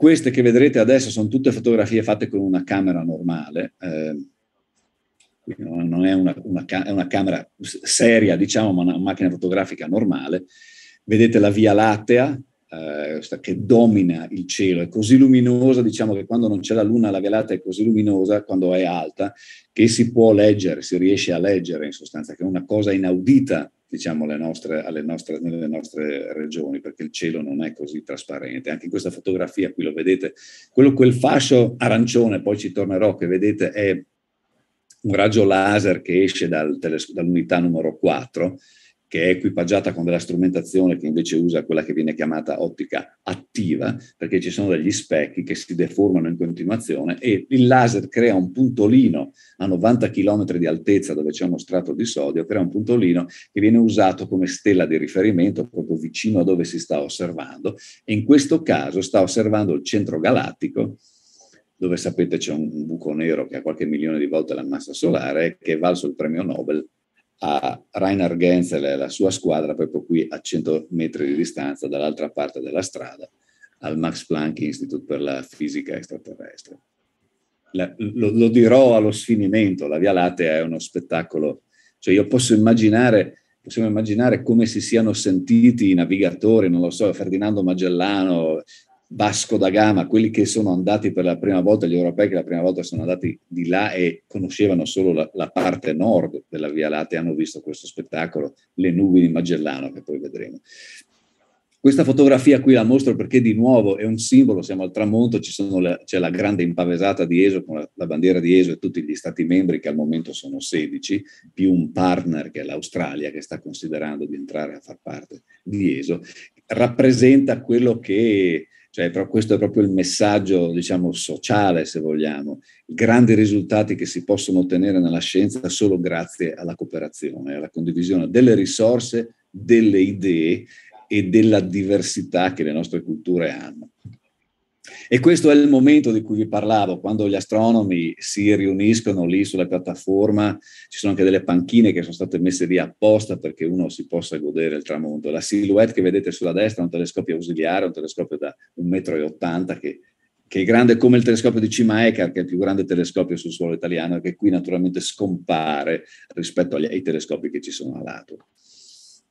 Queste che vedrete adesso sono tutte fotografie fatte con una camera normale, eh, non è una, una, è una, camera seria, diciamo, ma una macchina fotografica normale. Vedete la Via Lattea eh, che domina il cielo, è così luminosa, diciamo che quando non c'è la luna la Via Lattea è così luminosa quando è alta che si può leggere, si riesce a leggere in sostanza, che è una cosa inaudita diciamo, nostre, alle nostre, nelle nostre regioni, perché il cielo non è così trasparente. Anche in questa fotografia qui lo vedete, quello, quel fascio arancione, poi ci tornerò, che vedete è un raggio laser che esce dal, dall'unità numero 4 che è equipaggiata con della strumentazione che invece usa quella che viene chiamata ottica attiva, perché ci sono degli specchi che si deformano in continuazione e il laser crea un puntolino a 90 km di altezza dove c'è uno strato di sodio, crea un puntolino che viene usato come stella di riferimento proprio vicino a dove si sta osservando e in questo caso sta osservando il centro galattico dove sapete c'è un buco nero che ha qualche milione di volte la massa solare, che è valso il premio Nobel a Rainer Genzel e alla sua squadra proprio qui a 100 metri di distanza dall'altra parte della strada al Max Planck Institute per la fisica extraterrestre. La, lo, lo, dirò allo sfinimento, la Via Lattea è uno spettacolo, cioè io posso immaginare, possiamo immaginare come si siano sentiti i navigatori, non lo so, Ferdinando Magellano, Vasco da Gama, quelli che sono andati per la prima volta, gli europei che la prima volta sono andati di là e conoscevano solo la, la parte nord della Via Latte, hanno visto questo spettacolo, le nubi di Magellano, che poi vedremo. Questa fotografia qui la mostro perché di nuovo è un simbolo, siamo al tramonto, la, c'è la grande impavesata di ESO con la, la bandiera di ESO e tutti gli stati membri che al momento sono 16, più un partner che è l'Australia che sta considerando di entrare a far parte di ESO, rappresenta quello che cioè, questo è proprio il messaggio, diciamo, sociale, se vogliamo. I grandi risultati che si possono ottenere nella scienza solo grazie alla cooperazione, alla condivisione delle risorse, delle idee e della diversità che le nostre culture hanno. E questo è il momento di cui vi parlavo, quando gli astronomi si riuniscono lì sulla piattaforma, ci sono anche delle panchine che sono state messe lì apposta perché uno si possa godere il tramonto. La silhouette che vedete sulla destra è un telescopio ausiliare, un telescopio da 1,80 m che che è grande come il telescopio di Cima Eckart, che è il più grande telescopio sul suolo italiano, e che qui naturalmente scompare rispetto agli, ai telescopi che ci sono a lato.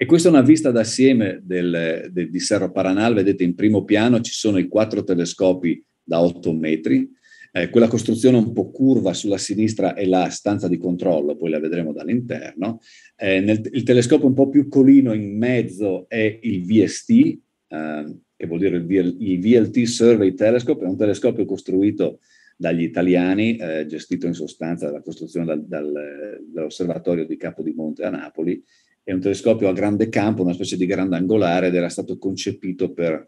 E questa è una vista d'assieme del, de, di Serro Paranal, vedete in primo piano ci sono i quattro telescopi da 8 metri, eh, quella costruzione un po' curva sulla sinistra è la stanza di controllo, poi la vedremo dall'interno. Eh, nel, il telescopio un po' più colino in mezzo è il VST, eh, che vuol dire il, VL, il, VLT Survey Telescope, è un telescopio costruito dagli italiani, eh, gestito in sostanza dalla costruzione dal, dal, dall'osservatorio di Capodimonte a Napoli è un telescopio a grande campo, una specie di grande angolare ed era stato concepito per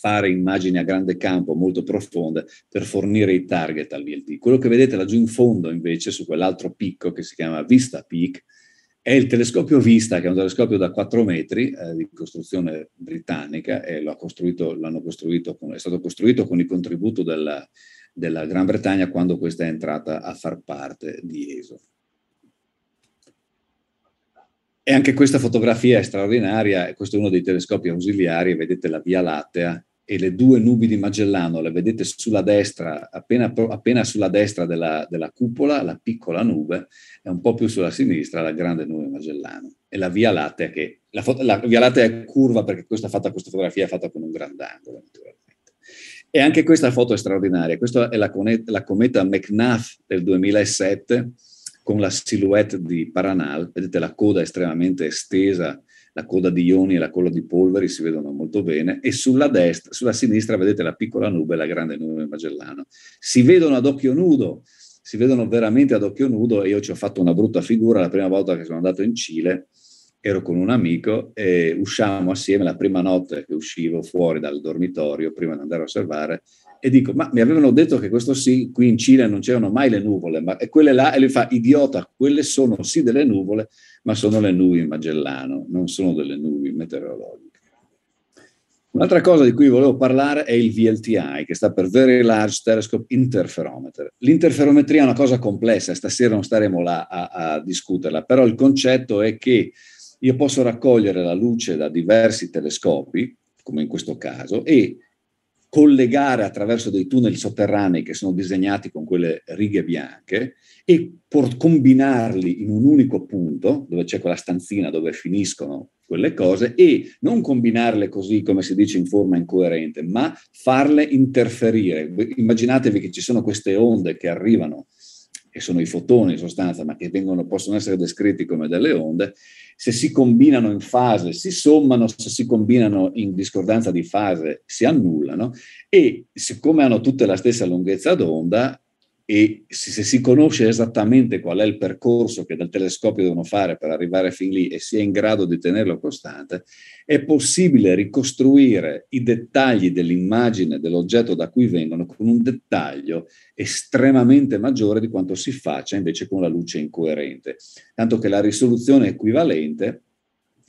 fare immagini a grande campo molto profonde per fornire i target al VLT. Quello che vedete laggiù in fondo invece su quell'altro picco che si chiama Vista Peak è il telescopio Vista che è un telescopio da 4 metri eh, di costruzione britannica e l'hanno costruito, costruito con, è stato costruito con il contributo della, della Gran Bretagna quando questa è entrata a far parte di ESO. E anche questa fotografia è straordinaria, questo è uno dei telescopi ausiliari, vedete la Via Lattea e le due nubi di Magellano, le vedete sulla destra, appena, appena sulla destra della, della, cupola, la piccola nube, e un po' più sulla sinistra la grande nube Magellano. E la Via Lattea che, la, la Via Lattea è curva perché questa, fatta, questa fotografia è fatta con un grandangolo, naturalmente. E anche questa foto è straordinaria, questa è la, la cometa McNaff del 2007, con la silhouette di Paranal, vedete la coda estremamente estesa, la coda di ioni e la coda di polveri si vedono molto bene, e sulla, destra, sulla sinistra vedete la piccola nube la grande nube Magellano. Si vedono ad occhio nudo, si vedono veramente ad occhio nudo e io ci ho fatto una brutta figura la prima volta che sono andato in Cile, ero con un amico e usciamo assieme la prima notte che uscivo fuori dal dormitorio prima di andare a osservare e dico, ma mi avevano detto che questo sì, qui in Cile non c'erano mai le nuvole, ma quelle là, e lui fa, idiota, quelle sono sì delle nuvole, ma sono le nubi Magellano, non sono delle nubi meteorologiche. Un'altra cosa di cui volevo parlare è il VLTI, che sta per Very Large Telescope Interferometer. L'interferometria è una cosa complessa, stasera non staremo là a, a discuterla, però il concetto è che io posso raccogliere la luce da diversi telescopi, come in questo caso, e collegare attraverso dei tunnel sotterranei che sono disegnati con quelle righe bianche e por- combinarli in un unico punto, dove c'è quella stanzina dove finiscono quelle cose, e non combinarle così, come si dice, in forma incoerente, ma farle interferire. Immaginatevi che ci sono queste onde che arrivano che sono i fotoni in sostanza, ma che vengono, possono essere descritti come delle onde, se si combinano in fase si sommano, se si combinano in discordanza di fase si annullano e siccome hanno tutte la stessa lunghezza d'onda, e se si conosce esattamente qual è il percorso che dal telescopio devono fare per arrivare fin lì e si è in grado di tenerlo costante, è possibile ricostruire i dettagli dell'immagine dell'oggetto da cui vengono con un dettaglio estremamente maggiore di quanto si faccia invece con la luce incoerente, tanto che la risoluzione equivalente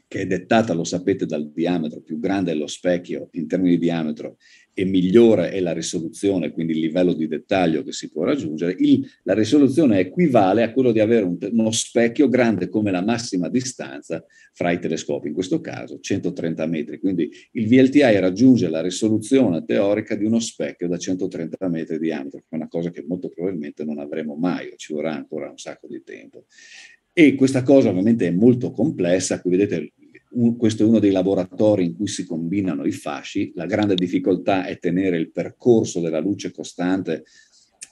che è dettata, lo sapete, dal diametro, più grande dello specchio in termini di diametro e migliore è la risoluzione, quindi il livello di dettaglio che si può raggiungere, il, la risoluzione equivale a quello di avere un, uno specchio grande come la massima distanza fra i telescopi, in questo caso 130 metri. Quindi il VLTI raggiunge la risoluzione teorica di uno specchio da 130 metri di diametro, che è una cosa che molto probabilmente non avremo mai, o ci vorrà ancora un sacco di tempo. E questa cosa ovviamente è molto complessa, qui vedete un, questo è uno dei laboratori in cui si combinano i fasci, la grande difficoltà è tenere il percorso della luce costante,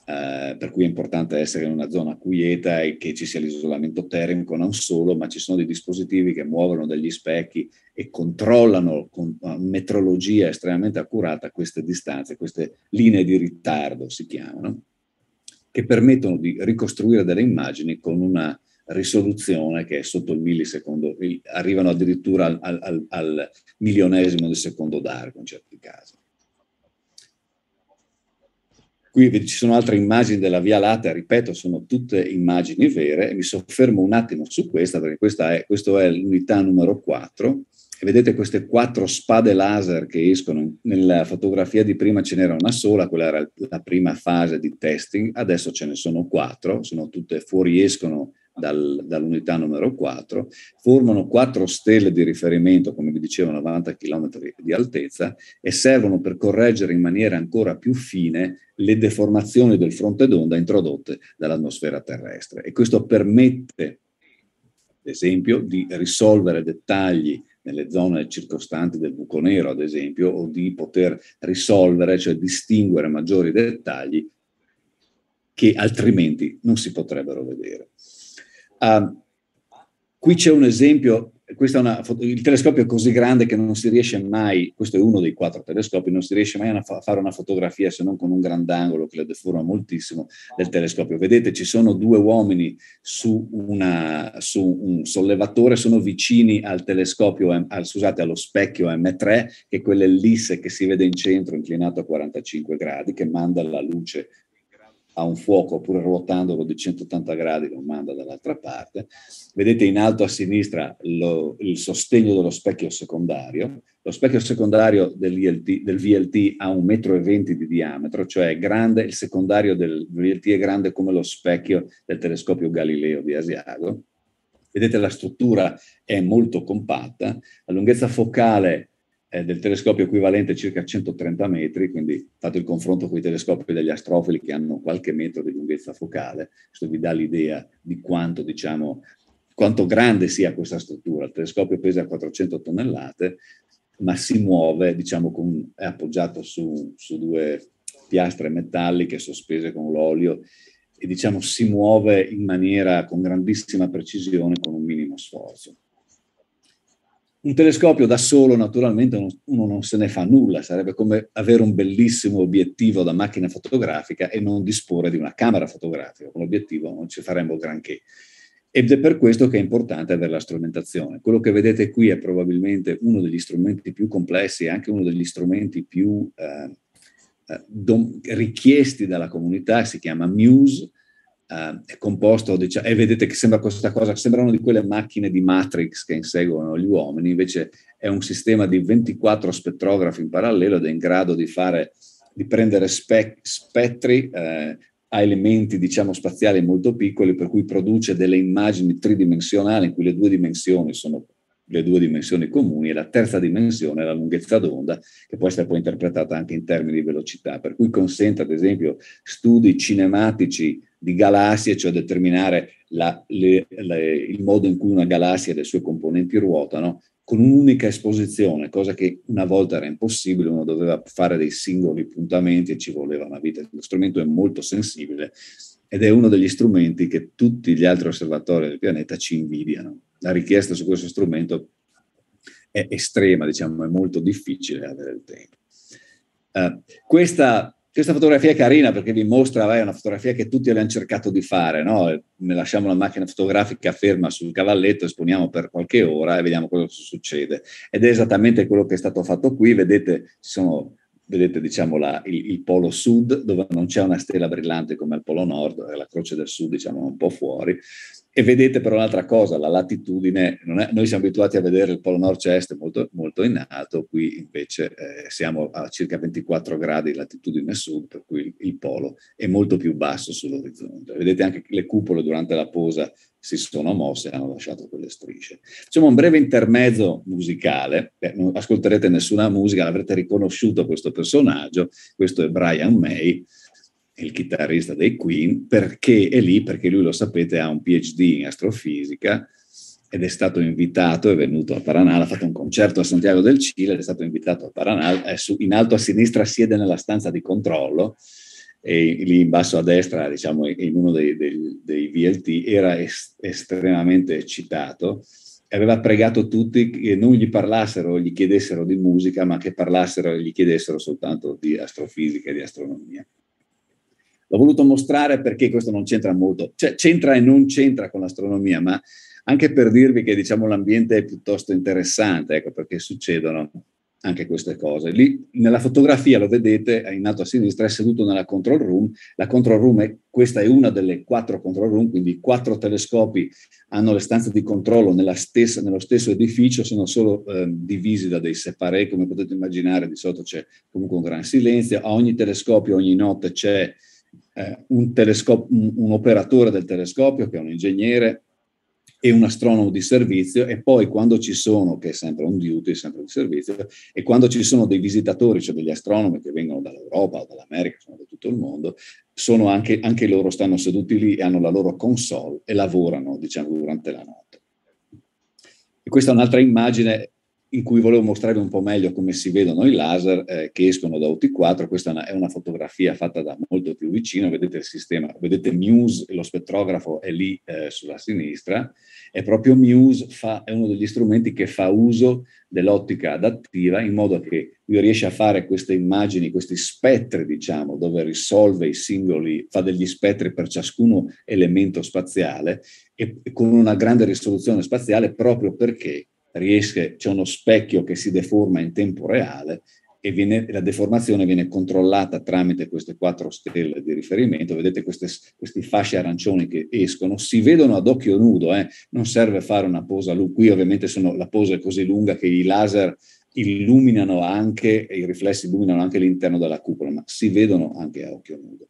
eh, per cui è importante essere in una zona quieta e che ci sia l'isolamento termico, non solo, ma ci sono dei dispositivi che muovono degli specchi e controllano con eh, metrologia estremamente accurata queste distanze, queste linee di ritardo si chiamano, che permettono di ricostruire delle immagini con una risoluzione che è sotto il millisecondo, arrivano addirittura al, al, al milionesimo di secondo d'arco in certi casi. Qui ci sono altre immagini della Via Lattea, ripeto, sono tutte immagini vere, mi soffermo un attimo su questa, perché questa è, è l'unità numero 4, e vedete queste quattro spade laser che escono. Nella fotografia di prima ce n'era una sola, quella era la prima fase di testing, adesso ce ne sono quattro, sono tutte fuoriescono dal, dall'unità numero 4, formano quattro stelle di riferimento, come vi dicevo, 90 km di altezza e servono per correggere in maniera ancora più fine le deformazioni del fronte d'onda introdotte dall'atmosfera terrestre. E questo permette, ad esempio, di risolvere dettagli nelle zone circostanti del buco nero, ad esempio, o di poter risolvere, cioè distinguere maggiori dettagli che altrimenti non si potrebbero vedere. Uh, qui c'è un esempio, una, il telescopio è così grande che non si riesce mai, questo è uno dei quattro telescopi, non si riesce mai a fare una fotografia se non con un grandangolo che la deforma moltissimo del telescopio. Vedete, ci sono due uomini su, una, su un sollevatore, sono vicini al telescopio, eh, al, scusate, allo specchio M3, che è quell'ellisse che si vede in centro inclinato a 45 gradi, che manda la luce a un fuoco pur ruotandolo di 180 gradi lo manda dall'altra parte. Vedete in alto a sinistra lo, il sostegno dello specchio secondario. Lo specchio secondario del VLT, ha un metro e venti di diametro, cioè grande, il secondario del VLT è grande come lo specchio del telescopio Galileo di Asiago. Vedete la struttura è molto compatta, la lunghezza focale eh, del telescopio equivalente a circa 130 metri, quindi fate il confronto con i telescopi degli astrofili che hanno qualche metro di lunghezza focale, questo vi dà l'idea di quanto, diciamo, quanto grande sia questa struttura. Il telescopio pesa 400 tonnellate, ma si muove, diciamo, con, è appoggiato su, su due piastre metalliche sospese con l'olio e diciamo si muove in maniera con grandissima precisione con un minimo sforzo. Un telescopio da solo naturalmente uno non se ne fa nulla, sarebbe come avere un bellissimo obiettivo da macchina fotografica e non disporre di una camera fotografica, con l'obiettivo non ci faremmo granché. Ed è per questo che è importante avere la strumentazione. Quello che vedete qui è probabilmente uno degli strumenti più complessi e anche uno degli strumenti più eh, eh richiesti dalla comunità, si chiama Muse, eh, è composto, diciamo, e eh, vedete che sembra questa cosa, sembra una di quelle macchine di Matrix che inseguono gli uomini, invece è un sistema di 24 spettrografi in parallelo ed è in grado di, fare, di prendere spe, spettri eh, a elementi diciamo spaziali molto piccoli, per cui produce delle immagini tridimensionali in cui le due dimensioni sono le due dimensioni comuni e la terza dimensione, la lunghezza d'onda, che può essere poi interpretata anche in termini di velocità, per cui consente ad esempio studi cinematici di galassie, cioè determinare la, le, le, il modo in cui una galassia e le sue componenti ruotano, con un'unica esposizione, cosa che una volta era impossibile, uno doveva fare dei singoli puntamenti e ci voleva una vita. Lo strumento è molto sensibile ed è uno degli strumenti che tutti gli altri osservatori del pianeta ci invidiano la richiesta su questo strumento è estrema, diciamo, è molto difficile avere il tempo. Uh, questa, questa, fotografia è carina perché vi mostra, è una fotografia che tutti abbiamo cercato di fare, no? Eh, ne lasciamo la macchina fotografica ferma sul cavalletto, esponiamo per qualche ora e vediamo cosa succede. Ed è esattamente quello che è stato fatto qui, vedete, ci sono vedete diciamo la, il, il, polo sud dove non c'è una stella brillante come al polo nord, la croce del sud diciamo un po' fuori, e vedete però un'altra cosa, la latitudine, è, noi siamo abituati a vedere il polo nord-est molto, molto in alto, qui invece eh, siamo a circa 24 gradi di latitudine sud, per cui il, il polo è molto più basso sull'orizzonte. Vedete anche le cupole durante la posa si sono mosse e hanno lasciato quelle strisce. Insomma, un breve intermezzo musicale, Beh, non ascolterete nessuna musica, avrete riconosciuto questo personaggio, questo è Brian May, il chitarrista dei Queen, perché è lì, perché lui lo sapete ha un PhD in astrofisica ed è stato invitato, è venuto a Paraná, ha fatto un concerto a Santiago del Cile ed è stato invitato a Paranà, su, in alto a sinistra siede nella stanza di controllo e lì in basso a destra, diciamo, in uno dei, dei, dei VLT, era estremamente eccitato e aveva pregato tutti che non gli parlassero, gli chiedessero di musica, ma che parlassero e gli chiedessero soltanto di astrofisica e di astronomia. L'ho voluto mostrare perché questo non c'entra molto, cioè c'entra e non c'entra con l'astronomia, ma anche per dirvi che diciamo, l'ambiente è piuttosto interessante, ecco, perché succedono anche queste cose. Lì nella fotografia lo vedete in alto a sinistra, è seduto nella control room. La control room è, questa è una delle quattro control room, quindi quattro telescopi hanno le stanze di controllo stessa, nello stesso edificio, sono solo eh, divisi da dei separé, come potete immaginare, di sotto c'è comunque un gran silenzio. A ogni telescopio ogni notte c'è eh, un, un, un operatore del telescopio che è un ingegnere e un astronomo di servizio e poi quando ci sono, che è sempre un duty, sempre di servizio, e quando ci sono dei visitatori, cioè degli astronomi che vengono dall'Europa o dall'America, insomma da tutto il mondo, sono anche, anche loro stanno seduti lì e hanno la loro console e lavorano, diciamo, durante la notte. E questa è un'altra immagine in cui volevo mostrare un po' meglio come si vedono i laser eh, che escono da UT4. Questa è una, è una, fotografia fatta da molto più vicino, vedete il sistema, vedete Muse, lo spettrografo è lì eh, sulla sinistra, e proprio Muse fa, è uno degli strumenti che fa uso dell'ottica adattiva in modo che lui riesce a fare queste immagini, questi spettri, diciamo, dove risolve i singoli, fa degli spettri per ciascuno elemento spaziale e con una grande risoluzione spaziale proprio perché riesce, c'è uno specchio che si deforma in tempo reale e viene, la deformazione viene controllata tramite queste quattro stelle di riferimento. Vedete queste, questi fasci arancioni che escono, si vedono ad occhio nudo, eh? non serve fare una posa, qui ovviamente sono, la posa è così lunga che i laser illuminano anche, i riflessi illuminano anche l'interno della cupola, ma si vedono anche a occhio nudo.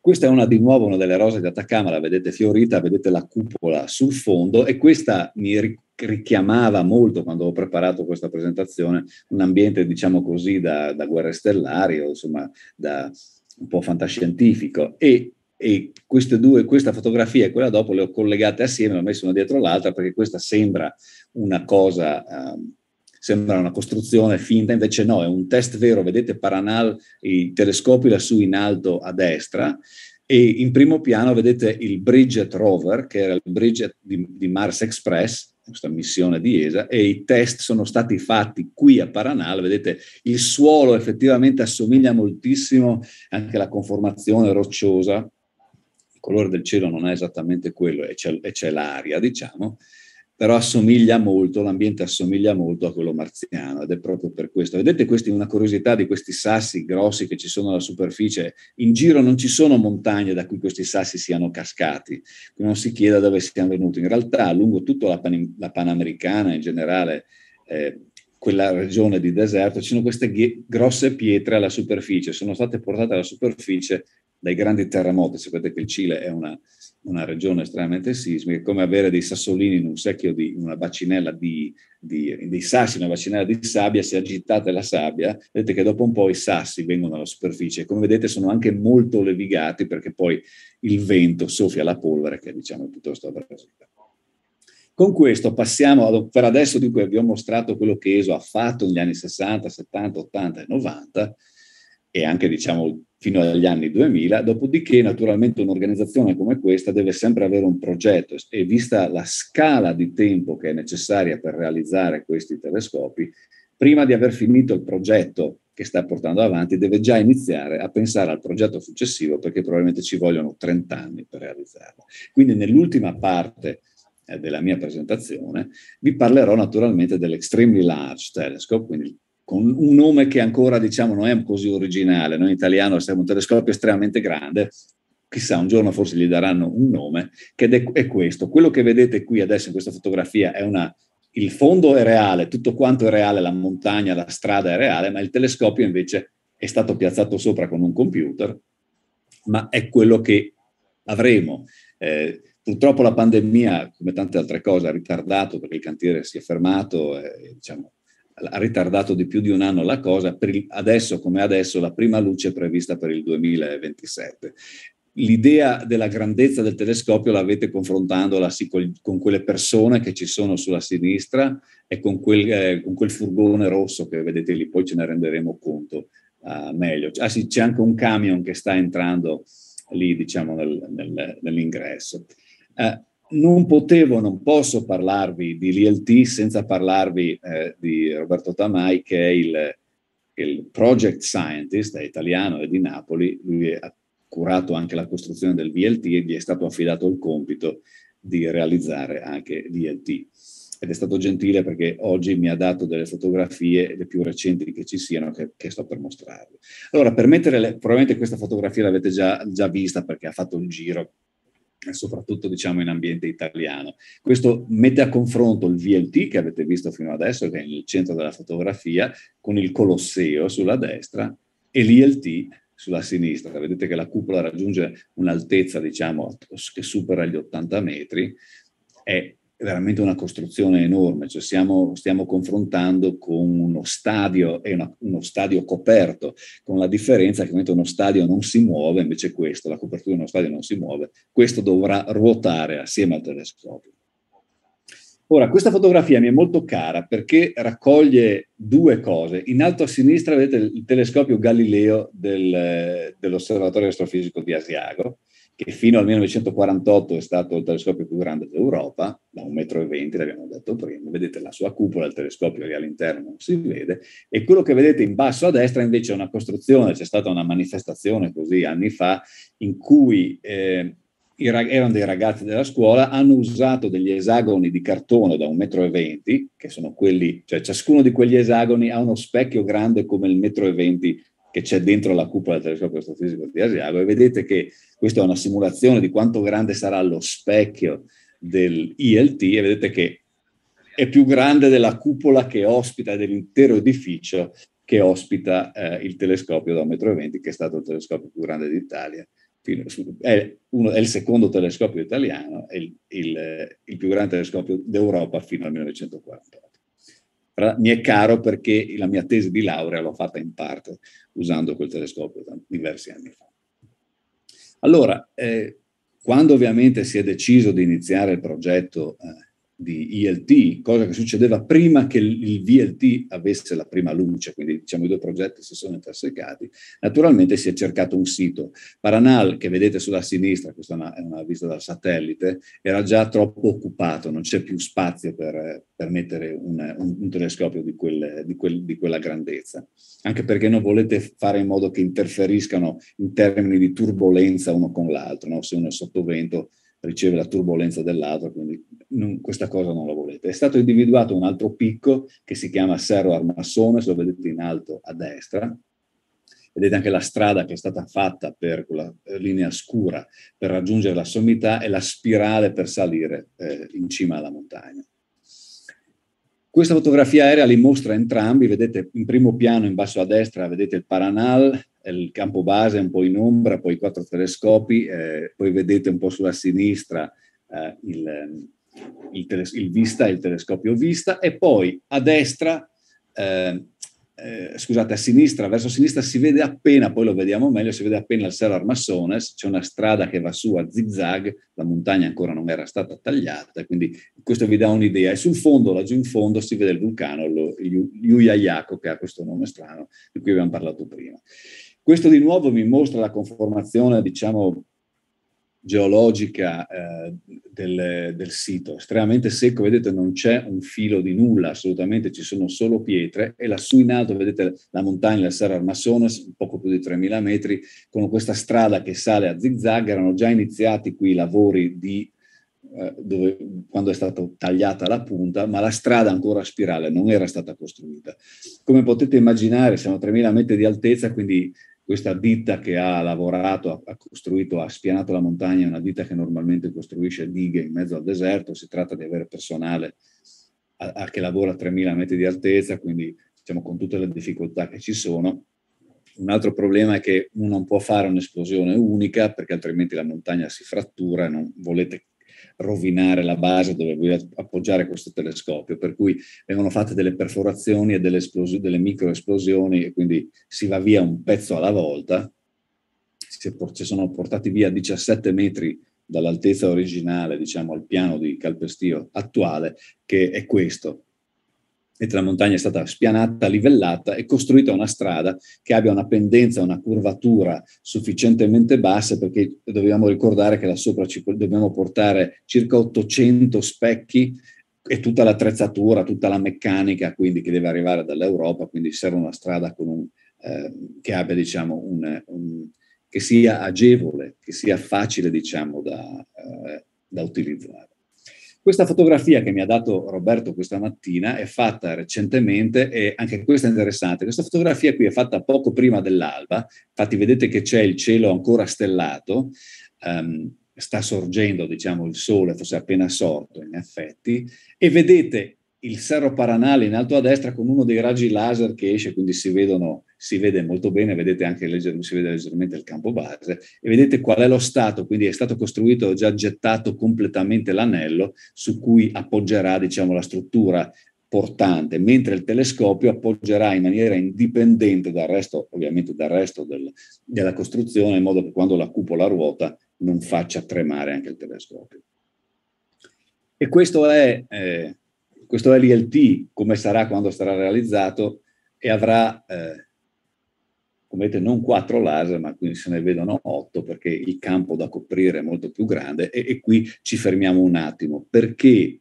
Questa è una di nuovo una delle rose di Atacama, la vedete fiorita, vedete la cupola sul fondo e questa mi ricorda richiamava molto quando ho preparato questa presentazione un ambiente, diciamo così, da, da guerre stellari o insomma da un po' fantascientifico e, e queste due, questa fotografia e quella dopo le ho collegate assieme, le ho messe una dietro l'altra perché questa sembra una cosa, um, sembra una costruzione finta, invece no, è un test vero, vedete Paranal, i telescopi lassù in alto a destra e in primo piano vedete il Bridget Rover, che era il Bridget di, di Mars Express, questa missione di ESA, e i test sono stati fatti qui a Paranal, vedete il suolo effettivamente assomiglia moltissimo anche alla conformazione rocciosa, il colore del cielo non è esattamente quello e c'è, e c'è l'aria, diciamo, però assomiglia molto, l'ambiente assomiglia molto a quello marziano ed è proprio per questo. Vedete questi, una curiosità di questi sassi grossi che ci sono alla superficie, in giro non ci sono montagne da cui questi sassi siano cascati, quindi non si chieda dove siano venuti. In realtà lungo tutta la, pan, la Panamericana in generale, eh, quella regione di deserto, ci sono queste ghi- grosse pietre alla superficie, sono state portate alla superficie dai grandi terremoti, sapete che il Cile è una una regione estremamente sismica, come avere dei sassolini in un secchio di una bacinella di, di dei sassi, una bacinella di sabbia, se agitate la sabbia, vedete che dopo un po' i sassi vengono alla superficie. Come vedete sono anche molto levigati perché poi il vento soffia la polvere che diciamo è piuttosto abrasiva. Con questo passiamo, ad, per adesso dunque vi ho mostrato quello che ESO ha fatto negli anni 60, 70, 80 e 90, e anche diciamo fino agli anni 2000, dopodiché naturalmente un'organizzazione come questa deve sempre avere un progetto e vista la scala di tempo che è necessaria per realizzare questi telescopi, prima di aver finito il progetto che sta portando avanti deve già iniziare a pensare al progetto successivo perché probabilmente ci vogliono 30 anni per realizzarlo. Quindi nell'ultima parte eh, della mia presentazione vi parlerò naturalmente dell'Extremely Large Telescope, quindi il con un nome che ancora diciamo non è così originale, noi in italiano siamo un telescopio estremamente grande, chissà un giorno forse gli daranno un nome, che è questo. Quello che vedete qui adesso in questa fotografia è una il fondo è reale, tutto quanto è reale, la montagna, la strada è reale, ma il telescopio invece è stato piazzato sopra con un computer, ma è quello che avremo. Eh, purtroppo la pandemia, come tante altre cose, ha ritardato perché il cantiere si è fermato, eh, diciamo, ha ritardato di più di un anno la cosa, il, adesso come adesso la prima luce è prevista per il 2027 l'idea della grandezza del telescopio l'avete confrontandola con quelle persone che ci sono sulla sinistra e con quel, eh, con quel furgone rosso che vedete lì, poi ce ne renderemo conto uh, meglio. Ah sì, c'è anche un camion che sta entrando lì, diciamo, nel, nel, nell'ingresso. Uh, non potevo, non posso parlarvi di LLT senza parlarvi eh, di Roberto Tamai, che è il, il, project scientist, è italiano, e di Napoli, lui ha curato anche la costruzione del VLT e gli è stato affidato il compito di realizzare anche l'ILT. Ed è stato gentile perché oggi mi ha dato delle fotografie, le più recenti che ci siano, che, che sto per mostrarvi. Allora, per mettere, le, probabilmente questa fotografia l'avete già, già vista perché ha fatto un giro soprattutto diciamo in ambiente italiano. Questo mette a confronto il VLT che avete visto fino adesso, che è nel centro della fotografia, con il Colosseo sulla destra e l'ILT sulla sinistra. Vedete che la cupola raggiunge un'altezza diciamo, che supera gli 80 metri, è veramente una costruzione enorme, cioè stiamo, stiamo confrontando con uno stadio, è una, uno stadio coperto, con la differenza che uno stadio non si muove, invece questo, la copertura di uno stadio non si muove, questo dovrà ruotare assieme al telescopio. Ora, questa fotografia mi è molto cara perché raccoglie due cose. In alto a sinistra vedete il telescopio Galileo del, eh, dell'Osservatorio Astrofisico di Asiago, che fino al 1948 è stato il telescopio più grande d'Europa, da un metro e venti, l'abbiamo detto prima, vedete la sua cupola, il telescopio lì all'interno non si vede, e quello che vedete in basso a destra invece è una costruzione, c'è stata una manifestazione così anni fa in cui eh, erano dei ragazzi della scuola, hanno usato degli esagoni di cartone da un metro e venti, che sono quelli, cioè ciascuno di quegli esagoni ha uno specchio grande come il metro e venti che c'è dentro la cupola del telescopio astrofisico di Asiago e vedete che questa è una simulazione di quanto grande sarà lo specchio del ILT e vedete che è più grande della cupola che ospita dell'intero edificio che ospita eh, il telescopio da 1,20 m, che è stato il telescopio più grande d'Italia. È, uno, è il secondo telescopio italiano, è il, il, il più grande telescopio d'Europa fino al 1948. Mi è caro perché la mia tesi di laurea l'ho fatta in parte usando quel telescopio diversi anni fa. Allora, eh, quando ovviamente si è deciso di iniziare il progetto eh, di ELT, cosa che succedeva prima che il VLT avesse la prima luce, quindi diciamo i due progetti si sono intersecati, naturalmente si è cercato un sito. Paranal, che vedete sulla sinistra, questa è una, è una vista dal satellite, era già troppo occupato, non c'è più spazio per, per mettere un, un, un telescopio di, quel, di, quel, di quella grandezza, anche perché non volete fare in modo che interferiscano in termini di turbolenza uno con l'altro, no? se uno è sotto vento riceve la turbolenza dell'altro, quindi non, questa cosa non la volete. È stato individuato un altro picco che si chiama Serro Armassone, se lo vedete in alto a destra, vedete anche la strada che è stata fatta per quella eh, linea scura per raggiungere la sommità e la spirale per salire eh, in cima alla montagna. Questa fotografia aerea li mostra entrambi, vedete in primo piano in basso a destra vedete il Paranal, il campo base è un po' in ombra, poi quattro telescopi, eh, poi vedete un po' sulla sinistra eh, il, il, teles- il, vista e il telescopio vista e poi a destra, ehm, eh, scusate, a sinistra, verso sinistra si vede appena, poi lo vediamo meglio, si vede appena il Serra Armassones, c'è una strada che va su a zigzag, la montagna ancora non era stata tagliata, quindi questo vi dà un'idea. E sul fondo, laggiù in fondo, si vede il vulcano, lo Iuiaiaco, che ha questo nome strano, di cui abbiamo parlato prima. Questo di nuovo mi mostra la conformazione, diciamo, geologica eh, del, del, sito, estremamente secco, vedete non c'è un filo di nulla, assolutamente ci sono solo pietre e lassù in alto vedete la montagna della Serra Armassones, poco più di 3.000 metri, con questa strada che sale a zigzag, erano già iniziati qui i lavori di eh, dove, quando è stata tagliata la punta, ma la strada ancora a spirale non era stata costruita. Come potete immaginare, siamo a 3.000 metri di altezza, quindi questa ditta che ha lavorato, ha costruito, ha spianato la montagna, è una ditta che normalmente costruisce dighe in mezzo al deserto, si tratta di avere personale a, a che lavora a 3.000 metri di altezza, quindi diciamo con tutte le difficoltà che ci sono. Un altro problema è che uno non può fare un'esplosione unica perché altrimenti la montagna si frattura e non volete rovinare la base dove voleva appoggiare questo telescopio, per cui vengono fatte delle perforazioni e delle, esplos- delle microesplosioni e quindi si va via un pezzo alla volta, si, por- si sono portati via 17 metri dall'altezza originale, diciamo, al piano di calpestio attuale, che è questo, mentre la montagna è stata spianata, livellata e costruita una strada che abbia una pendenza, una curvatura sufficientemente bassa perché dobbiamo ricordare che là sopra ci dobbiamo portare circa 800 specchi e tutta l'attrezzatura, tutta la meccanica quindi che deve arrivare dall'Europa, quindi serve una strada un, eh, che abbia diciamo un, un, che sia agevole, che sia facile diciamo da, eh, da utilizzare. Questa fotografia che mi ha dato Roberto questa mattina è fatta recentemente e anche questa è interessante. Questa fotografia qui è fatta poco prima dell'alba, infatti vedete che c'è il cielo ancora stellato, um, sta sorgendo diciamo il sole, fosse appena sorto in effetti, e vedete il Serro Paranale in alto a destra con uno dei raggi laser che esce, quindi si vedono si vede molto bene, vedete anche legger- si vede leggermente il campo base e vedete qual è lo stato, quindi è stato costruito, già gettato completamente l'anello su cui appoggerà diciamo, la struttura portante, mentre il telescopio appoggerà in maniera indipendente dal resto, ovviamente dal resto del, della costruzione, in modo che quando la cupola ruota non faccia tremare anche il telescopio. E questo è, eh, questo è l'ILT, come sarà quando sarà realizzato e avrà eh, come vedete non quattro laser, ma quindi se ne vedono otto perché il campo da coprire è molto più grande e, e qui ci fermiamo un attimo perché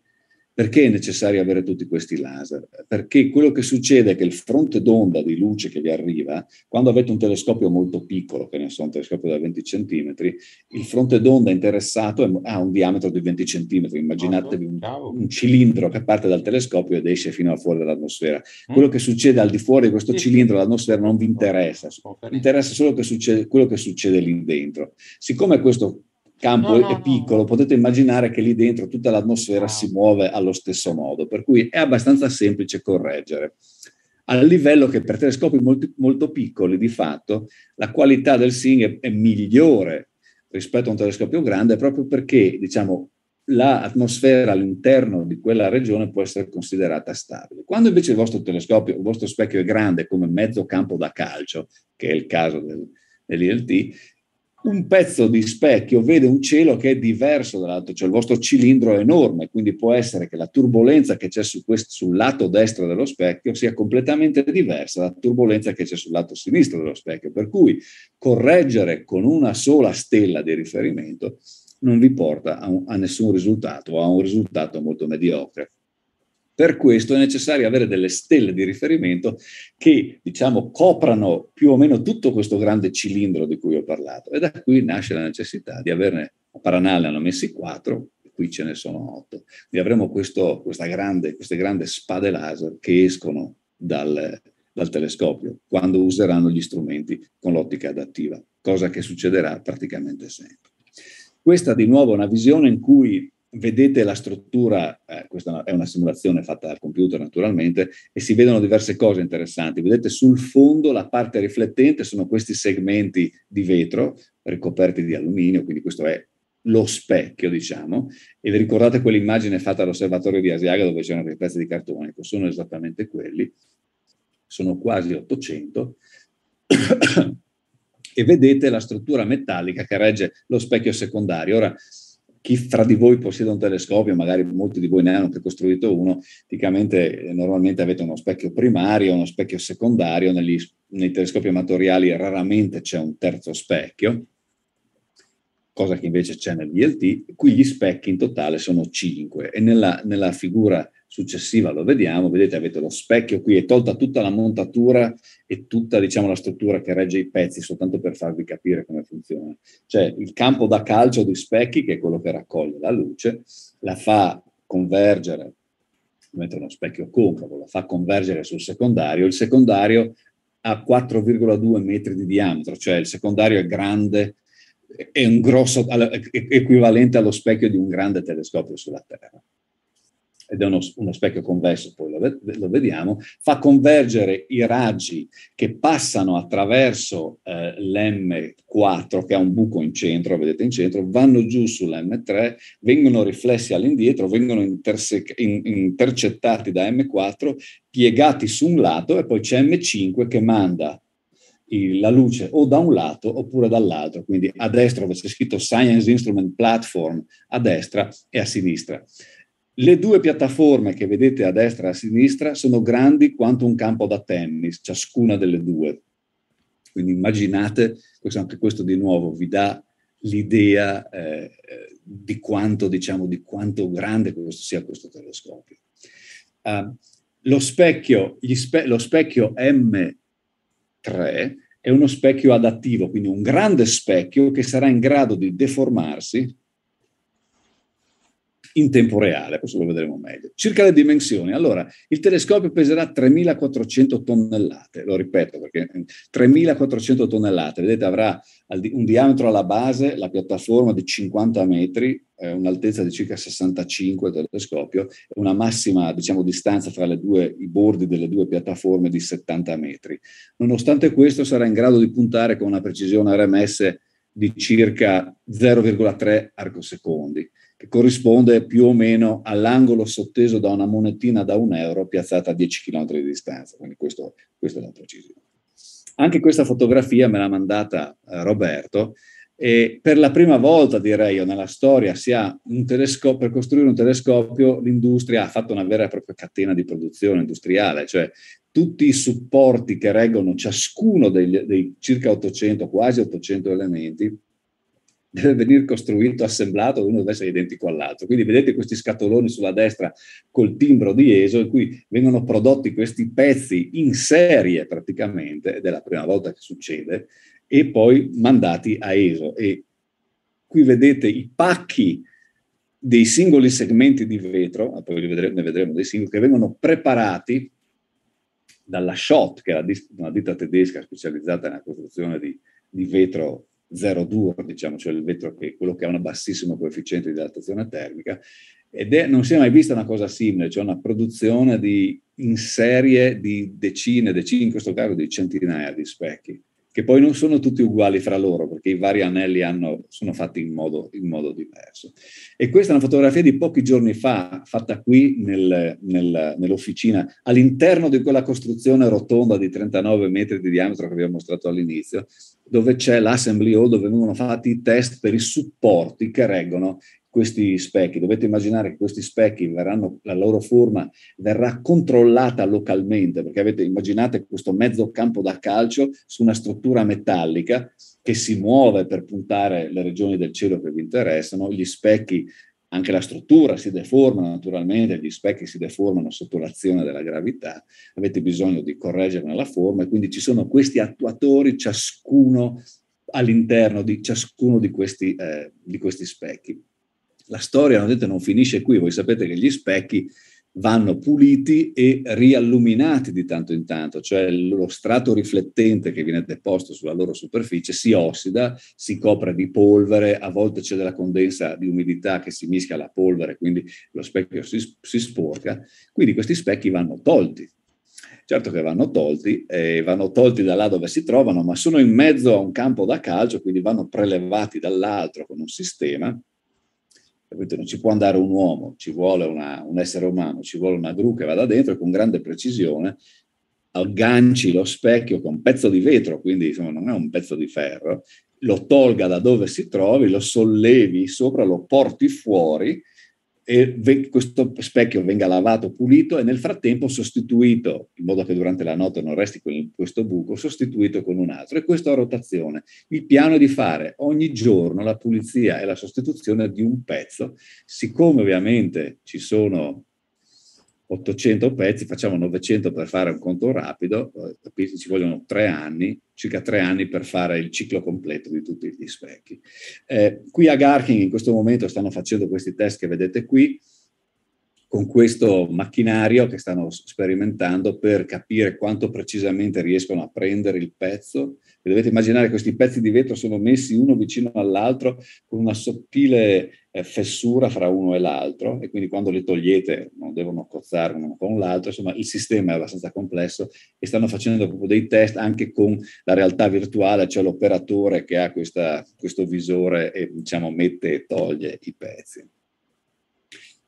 perché è necessario avere tutti questi laser? Perché quello che succede è che il fronte d'onda di luce che vi arriva, quando avete un telescopio molto piccolo, che ne so, un telescopio da 20 cm, il fronte d'onda interessato ha un diametro di 20 cm. Immaginatevi un, un, cilindro che parte dal telescopio ed esce fino a fuori dall'atmosfera. Mm. Quello che succede al di fuori di questo cilindro dell'atmosfera non vi interessa, interessa solo che succede, quello che succede lì dentro. Siccome questo campo no, no, è piccolo, no. potete immaginare che lì dentro tutta l'atmosfera si muove allo stesso modo, per cui è abbastanza semplice correggere. Al livello che per telescopi molto, molto piccoli, di fatto, la qualità del SING è, è, migliore rispetto a un telescopio grande, proprio perché diciamo, l'atmosfera all'interno di quella regione può essere considerata stabile. Quando invece il vostro telescopio, il vostro specchio è grande come mezzo campo da calcio, che è il caso del, dell'ILT, un pezzo di specchio vede un cielo che è diverso dall'altro, cioè il vostro cilindro è enorme, quindi può essere che la turbolenza che c'è su questo, sul lato destro dello specchio sia completamente diversa dalla turbolenza che c'è sul lato sinistro dello specchio, per cui correggere con una sola stella di riferimento non vi porta a, un, a nessun risultato a un risultato molto mediocre. Per questo è necessario avere delle stelle di riferimento che, diciamo, coprano più o meno tutto questo grande cilindro di cui ho parlato. E da qui nasce la necessità di averne, a Paranale hanno messi quattro, qui ce ne sono otto. e avremo questo, grande, queste grandi spade laser che escono dal, dal telescopio quando useranno gli strumenti con l'ottica adattiva, cosa che succederà praticamente sempre. Questa di nuovo è una visione in cui vedete la struttura, eh, questa è una simulazione fatta dal computer naturalmente, e si vedono diverse cose interessanti. Vedete sul fondo la parte riflettente sono questi segmenti di vetro ricoperti di alluminio, quindi questo è lo specchio, diciamo, e vi ricordate quell'immagine fatta all'osservatorio di Asiaga dove c'erano dei pezzi di cartone, ecco, Sono esattamente quelli, sono quasi 800, e vedete la struttura metallica che regge lo specchio secondario. Ora, chi fra di voi possiede un telescopio, magari molti di voi ne hanno anche costruito uno, tipicamente eh, normalmente avete uno specchio primario, uno specchio secondario, negli, nei telescopi amatoriali raramente c'è un terzo specchio, cosa che invece c'è nel VLT, qui gli specchi in totale sono 5 e nella, nella figura successiva lo vediamo, vedete avete lo specchio qui, è tolta tutta la montatura e tutta diciamo, la struttura che regge i pezzi, soltanto per farvi capire come funziona. Cioè il campo da calcio di specchi, che è quello che raccoglie la luce, la fa convergere, mentre uno specchio concavo, la fa convergere sul secondario, il secondario ha 4,2 metri di diametro, cioè il secondario è grande, è un grosso, equivalente allo specchio di un grande telescopio sulla Terra ed è uno, uno specchio convesso, poi lo, lo, vediamo, fa convergere i raggi che passano attraverso eh, l'M4, che ha un buco in centro, vedete in centro, vanno giù sull'M3, vengono riflessi all'indietro, vengono interse- in, intercettati da M4, piegati su un lato e poi c'è M5 che manda la luce o da un lato oppure dall'altro, quindi a destra dove c'è scritto Science Instrument Platform, a destra e a sinistra. Le due piattaforme che vedete a destra e a sinistra sono grandi quanto un campo da tennis, ciascuna delle due. Quindi immaginate, anche questo di nuovo vi dà l'idea eh, di, quanto, diciamo, di quanto grande questo sia questo telescopio. Uh, lo, specchio, spe- lo specchio M3 è uno specchio adattivo, quindi un grande specchio che sarà in grado di deformarsi in tempo reale, questo lo vedremo meglio. Circa le dimensioni, allora il telescopio peserà 3.400 tonnellate, lo ripeto perché 3.400 eh, tonnellate, vedete avrà un diametro alla base, la piattaforma di 50 metri, eh, un'altezza di circa 65 del telescopio, una massima diciamo, distanza tra fra due, i bordi delle due piattaforme di 70 metri. Nonostante questo sarà in grado di puntare con una precisione RMS di circa 0,3 arcosecondi che corrisponde più o meno all'angolo sotteso da una monetina da un euro piazzata a 10 km di distanza. Quindi questo, questa è la precisione. Anche questa fotografia me l'ha mandata eh, Roberto e per la prima volta, direi io, nella storia si ha un telescopio, per costruire un telescopio l'industria ha fatto una vera e propria catena di produzione industriale, cioè tutti i supporti che reggono ciascuno dei, dei circa 800, quasi 800 elementi deve venire costruito, assemblato, uno deve essere identico all'altro. Quindi vedete questi scatoloni sulla destra col timbro di ESO in cui vengono prodotti questi pezzi in serie praticamente, ed è la prima volta che succede, e poi mandati a ESO. E qui vedete i pacchi dei singoli segmenti di vetro, poi vedremo, ne vedremo dei singoli, che vengono preparati dalla Schott, che è una ditta tedesca specializzata nella costruzione di, di vetro zero dur, diciamo, cioè il vetro che è quello che ha un bassissimo coefficiente di dilatazione termica, ed è, non si è mai vista una cosa simile, cioè una produzione di, in serie di decine, decine, in questo caso di centinaia di specchi, che poi non sono tutti uguali fra loro, perché i vari anelli hanno, sono fatti in modo, in modo, diverso. E questa è una fotografia di pochi giorni fa, fatta qui nel, nel, nell'officina, all'interno di quella costruzione rotonda di 39 metri di diametro che vi ho mostrato all'inizio, dove c'è l'assembly hall dove vengono fatti i test per i supporti che reggono questi specchi. Dovete immaginare che questi specchi verranno, la loro forma verrà controllata localmente, perché avete immaginate questo mezzo campo da calcio su una struttura metallica che si muove per puntare le regioni del cielo che vi interessano, gli specchi anche la struttura si deforma naturalmente, gli specchi si deformano sotto l'azione della gravità, avete bisogno di correggerne la forma e quindi ci sono questi attuatori ciascuno all'interno di ciascuno di questi, eh, di questi specchi. La storia, non, detto, non finisce qui, voi sapete che gli specchi vanno puliti e rialluminati di tanto in tanto, cioè lo strato riflettente che viene deposto sulla loro superficie si ossida, si copre di polvere, a volte c'è della condensa di umidità che si mischia alla polvere, quindi lo specchio si, si sporca, quindi questi specchi vanno tolti. Certo che vanno tolti, eh, vanno tolti da là dove si trovano, ma sono in mezzo a un campo da calcio, quindi vanno prelevati dall'altro con un sistema Capito? Non ci può andare un uomo, ci vuole una, un essere umano, ci vuole una gru che vada dentro e con grande precisione agganci lo specchio con un pezzo di vetro, quindi insomma, non è un pezzo di ferro, lo tolga da dove si trovi, lo sollevi sopra, lo porti fuori e questo specchio venga lavato, pulito e nel frattempo sostituito, in modo che durante la notte non resti questo buco, sostituito con un altro. E questo a rotazione. Il piano è di fare ogni giorno la pulizia e la sostituzione di un pezzo. Siccome ovviamente ci sono 800 pezzi, facciamo 900 per fare un conto rapido, eh, Ci vogliono tre anni, circa tre anni per fare il ciclo completo di tutti gli specchi. Eh, qui a Garking in questo momento stanno facendo questi test che vedete qui, con questo macchinario che stanno sperimentando per capire quanto precisamente riescono a prendere il pezzo e dovete immaginare che questi pezzi di vetro sono messi uno vicino all'altro con una sottile eh, fessura fra uno e l'altro e quindi quando li togliete non devono cozzare uno con l'altro, insomma il sistema è abbastanza complesso e stanno facendo proprio dei test anche con la realtà virtuale, cioè l'operatore che ha questa, questo visore e diciamo mette e toglie i pezzi.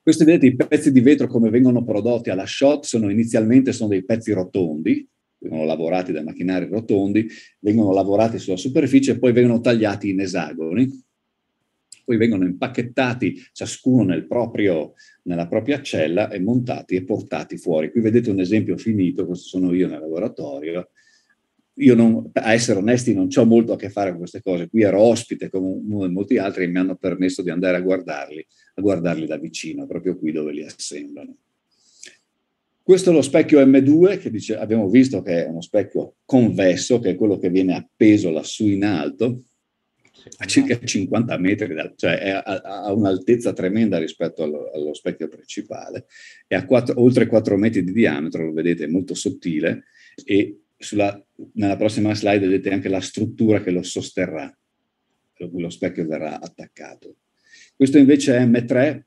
Questi vedete i pezzi di vetro come vengono prodotti alla shot, sono inizialmente sono dei pezzi rotondi, vengono lavorati da macchinari rotondi, vengono lavorati sulla superficie e poi vengono tagliati in esagoni, poi vengono impacchettati ciascuno nel proprio, nella propria cella e montati e portati fuori. Qui vedete un esempio finito, questo sono io nel laboratorio. Io non, a essere onesti non ho molto a che fare con queste cose, qui ero ospite come uno e molti altri e mi hanno permesso di andare a guardarli, a guardarli da vicino, proprio qui dove li assemblano. Questo è lo specchio M2 che dice, abbiamo visto che è uno specchio convesso, che è quello che viene appeso lassù in alto, a circa 50 metri, da, cioè a un'altezza tremenda rispetto allo, allo specchio principale, è a quattro, oltre 4 metri di diametro, lo vedete, è molto sottile e sulla, nella prossima slide vedete anche la struttura che lo sosterrà, lo specchio verrà attaccato. Questo invece è M3,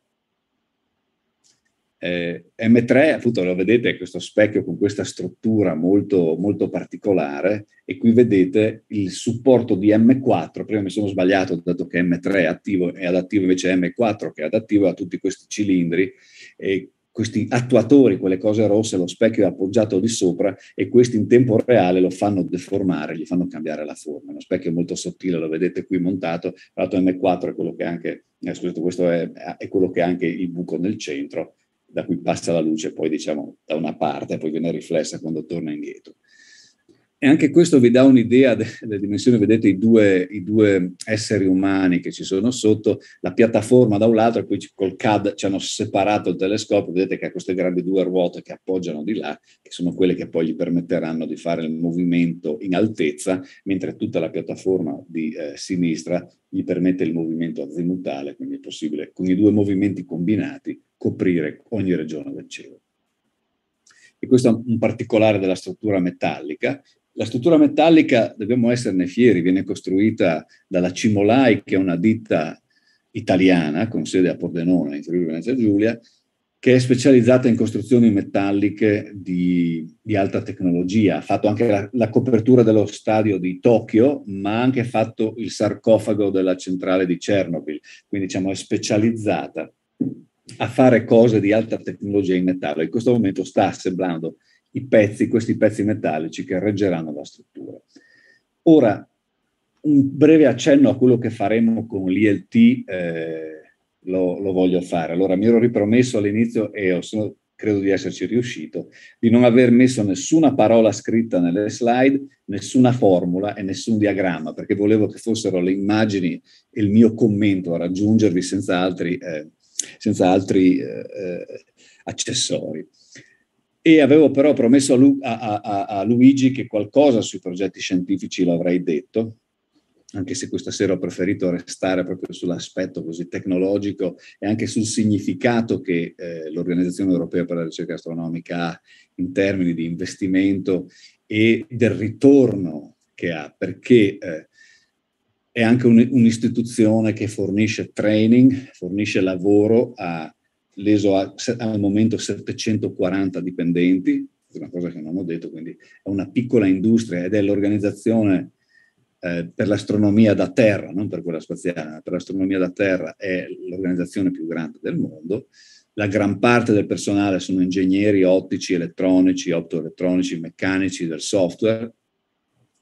eh, M3, appunto, lo vedete, è questo specchio con questa struttura molto, molto particolare e qui vedete il supporto di M4. Prima mi sono sbagliato, dato che M3 è attivo, è adattivo invece M4 che è adattivo a tutti questi cilindri e questi attuatori, quelle cose rosse, lo specchio è appoggiato di sopra e questi in tempo reale lo fanno deformare, gli fanno cambiare la forma. È uno specchio molto sottile, lo vedete qui montato. Tra l'altro M4 è quello che anche, eh, scusate, questo è, è quello che anche il buco nel centro da cui passa la luce poi diciamo da una parte e poi viene riflessa quando torna indietro. E anche questo vi dà un'idea delle dimensioni, vedete i due, i due, esseri umani che ci sono sotto, la piattaforma da un lato, e poi col CAD ci hanno separato il telescopio, vedete che ha queste grandi due ruote che appoggiano di là, che sono quelle che poi gli permetteranno di fare il movimento in altezza, mentre tutta la piattaforma di eh, sinistra gli permette il movimento azimutale, quindi è possibile con i due movimenti combinati coprire ogni regione del cielo. E questo è un particolare della struttura metallica la struttura metallica, dobbiamo esserne fieri, viene costruita dalla Cimolai, che è una ditta italiana con sede a Pordenone, in Friuli Venezia Giulia, che è specializzata in costruzioni metalliche di, di alta tecnologia. Ha fatto anche la, la, copertura dello stadio di Tokyo, ma ha anche fatto il sarcofago della centrale di Chernobyl. Quindi diciamo è specializzata a fare cose di alta tecnologia in metallo. In questo momento sta assemblando i pezzi, questi pezzi metallici che reggeranno la struttura. Ora, un breve accenno a quello che faremo con l'ILT eh, lo, lo, voglio fare. Allora, mi ero ripromesso all'inizio e sono, credo di esserci riuscito, di non aver messo nessuna parola scritta nelle slide, nessuna formula e nessun diagramma, perché volevo che fossero le immagini e il mio commento a raggiungervi senza altri, eh, senza altri eh, eh accessori e avevo però promesso a, Lu- a, a, a Luigi che qualcosa sui progetti scientifici l'avrei detto, anche se questa sera ho preferito restare proprio sull'aspetto così tecnologico e anche sul significato che eh, l'Organizzazione Europea per la Ricerca Astronomica ha in termini di investimento e del ritorno che ha, perché eh, è anche un, un'istituzione che fornisce training, fornisce lavoro a l'ESO ha al momento 740 dipendenti, una cosa che non ho detto, quindi è una piccola industria ed è l'organizzazione eh, per l'astronomia da terra, non per quella spaziale, per l'astronomia da terra è l'organizzazione più grande del mondo. La gran parte del personale sono ingegneri ottici, elettronici, optoelettronici, meccanici del software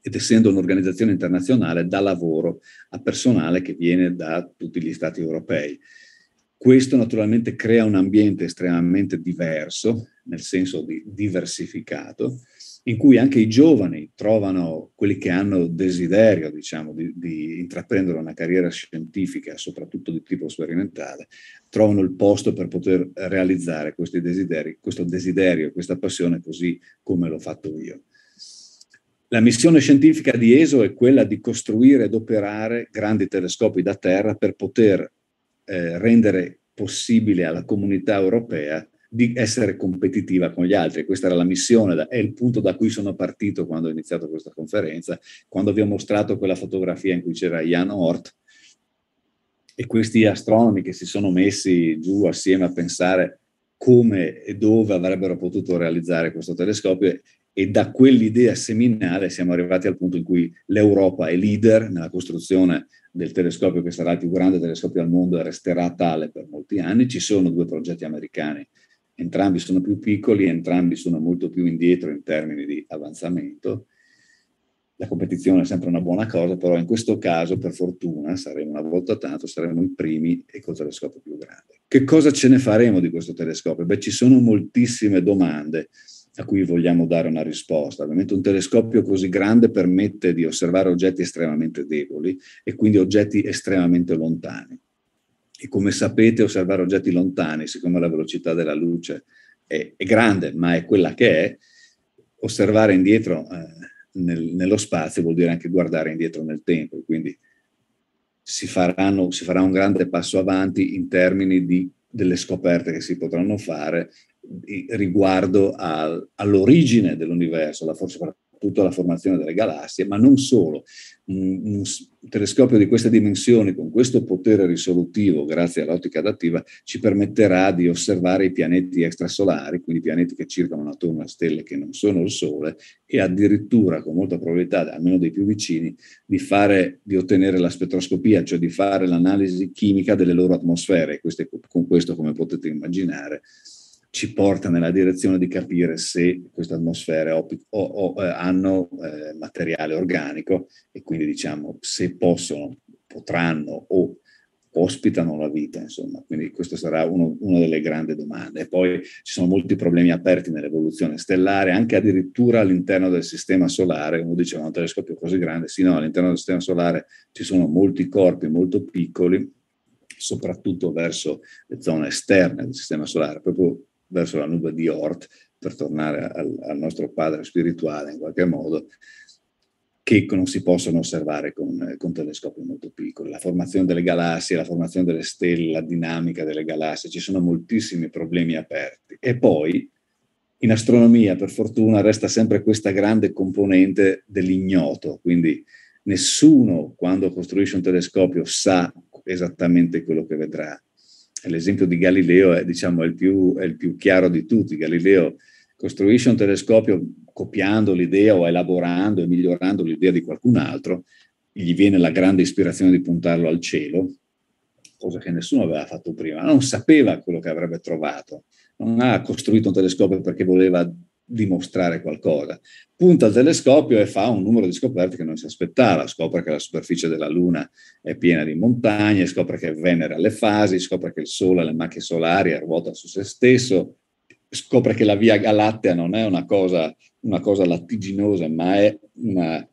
ed essendo un'organizzazione internazionale dà lavoro a personale che viene da tutti gli stati europei. Questo naturalmente crea un ambiente estremamente diverso, nel senso di diversificato, in cui anche i giovani trovano quelli che hanno desiderio, diciamo, di, di, intraprendere una carriera scientifica, soprattutto di tipo sperimentale, trovano il posto per poter realizzare questi desideri, questo desiderio, questa passione, così come l'ho fatto io. La missione scientifica di ESO è quella di costruire ed operare grandi telescopi da terra per poter eh, rendere possibile alla comunità europea di essere competitiva con gli altri. Questa era la missione, è il punto da cui sono partito quando ho iniziato questa conferenza, quando vi ho mostrato quella fotografia in cui c'era Jan Hort e questi astronomi che si sono messi giù assieme a pensare come e dove avrebbero potuto realizzare questo telescopio e da quell'idea seminale siamo arrivati al punto in cui l'Europa è leader nella costruzione del telescopio che sarà il più grande telescopio al mondo e resterà tale per molti anni. Ci sono due progetti americani, entrambi sono più piccoli, entrambi sono molto più indietro in termini di avanzamento. La competizione è sempre una buona cosa, però in questo caso, per fortuna, saremo una volta tanto, saremo i primi e col telescopio più grande. Che cosa ce ne faremo di questo telescopio? Beh, ci sono moltissime domande a cui vogliamo dare una risposta. Ovviamente un telescopio così grande permette di osservare oggetti estremamente deboli e quindi oggetti estremamente lontani. E come sapete, osservare oggetti lontani, siccome la velocità della luce è, è grande, ma è quella che è, osservare indietro eh, nel, nello spazio vuol dire anche guardare indietro nel tempo. Quindi si, faranno, si farà un grande passo avanti in termini di delle scoperte che si potranno fare riguardo al, all'origine dell'universo, alla, soprattutto alla formazione delle galassie, ma non solo. Un, un telescopio di queste dimensioni, con questo potere risolutivo, grazie all'ottica adattiva, ci permetterà di osservare i pianeti extrasolari, quindi pianeti che circolano attorno a stelle che non sono il Sole, e addirittura con molta probabilità, almeno dei più vicini, di, fare, di ottenere la spettroscopia, cioè di fare l'analisi chimica delle loro atmosfere. Queste, con questo, come potete immaginare, ci porta nella direzione di capire se queste atmosfere o, o, eh, hanno eh, materiale organico e quindi diciamo se possono, potranno o ospitano la vita, insomma, quindi questa sarà uno, una delle grandi domande. E poi ci sono molti problemi aperti nell'evoluzione stellare, anche addirittura all'interno del sistema solare, uno diceva un telescopio così grande, sì no, all'interno del sistema solare ci sono molti corpi molto piccoli, soprattutto verso le zone esterne del sistema solare, proprio verso la nube di Ort, per tornare al, al nostro padre spirituale in qualche modo, che non si possono osservare con, con, telescopi molto piccoli. La formazione delle galassie, la formazione delle stelle, la dinamica delle galassie, ci sono moltissimi problemi aperti. E poi in astronomia, per fortuna, resta sempre questa grande componente dell'ignoto, quindi nessuno quando costruisce un telescopio sa esattamente quello che vedrà l'esempio di Galileo è, diciamo, è, il più, è il più chiaro di tutti. Galileo costruisce un telescopio copiando l'idea o elaborando e migliorando l'idea di qualcun altro, gli viene la grande ispirazione di puntarlo al cielo, cosa che nessuno aveva fatto prima, non sapeva quello che avrebbe trovato, non ha costruito un telescopio perché voleva dimostrare qualcosa. Punta al telescopio e fa un numero di scoperte che non si aspettava, scopre che la superficie della Luna è piena di montagne, scopre che Venere ha le fasi, scopre che il Sole ha le macchie solari, ruota su se stesso, scopre che la Via Galattea non è una cosa, una cosa lattiginosa, ma una,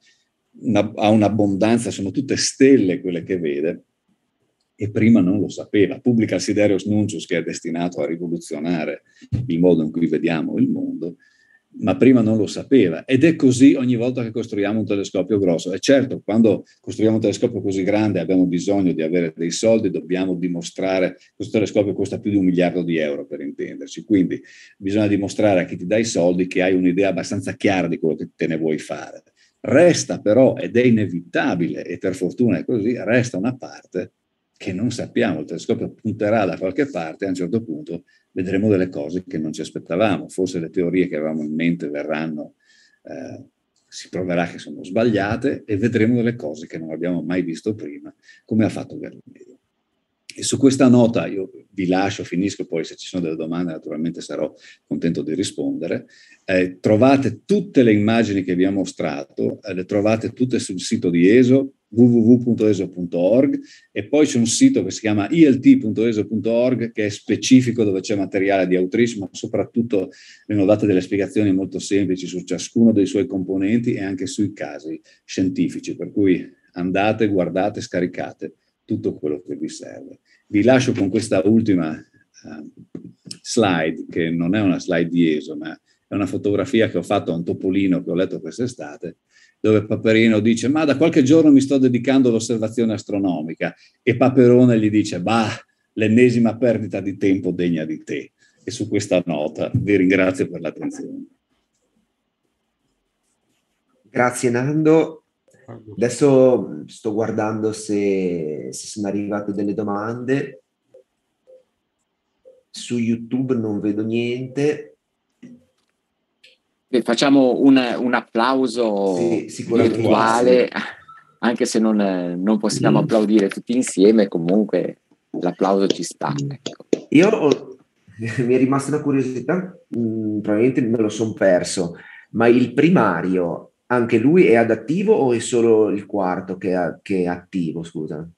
una, ha un'abbondanza, sono tutte stelle quelle che vede, e prima non lo sapeva. Pubblica il Siderius Nuncius, che è destinato a rivoluzionare il modo in cui vediamo il mondo, ma prima non lo sapeva. Ed è così ogni volta che costruiamo un telescopio grosso. E certo, quando costruiamo un telescopio così grande abbiamo bisogno di avere dei soldi, dobbiamo dimostrare, questo telescopio costa più di un miliardo di euro per intenderci, quindi bisogna dimostrare a chi ti dà i soldi che hai un'idea abbastanza chiara di quello che te ne vuoi fare. Resta però, ed è inevitabile, e per fortuna è così, resta una parte che non sappiamo, il telescopio punterà da qualche parte a un certo punto vedremo delle cose che non ci aspettavamo. Forse le teorie che avevamo in mente verranno, eh, si proverà che sono sbagliate e vedremo delle cose che non abbiamo mai visto prima, come ha fatto Galileo. E su questa nota io vi lascio, finisco, poi se ci sono delle domande naturalmente sarò contento di rispondere. Eh, trovate tutte le immagini che vi ho mostrato, eh, le trovate tutte sul sito di ESO, www.eso.org e poi c'è un sito che si chiama ilt.eso.org che è specifico dove c'è materiale di autismo, soprattutto vengono date delle spiegazioni molto semplici su ciascuno dei suoi componenti e anche sui casi scientifici, per cui andate, guardate, scaricate tutto quello che vi serve. Vi lascio con questa ultima ehm, slide, che non è una slide di ESO, ma è una fotografia che ho fatto a un topolino che ho letto quest'estate, dove Paperino dice ma da qualche giorno mi sto dedicando all'osservazione astronomica e Paperone gli dice bah, l'ennesima perdita di tempo degna di te. E su questa nota vi ringrazio per l'attenzione. Grazie Nando. Adesso sto guardando se, se sono arrivate delle domande. Su YouTube non vedo niente. Facciamo un, un applauso sì, virtuale, sì. anche se non, non possiamo mm. applaudire tutti insieme, comunque l'applauso ci sta. Mm. Ecco. Io ho, mi è rimasta una curiosità, mh, mm, probabilmente me lo sono perso, ma il primario, anche lui è adattivo o è solo il quarto che, che è attivo, scusa?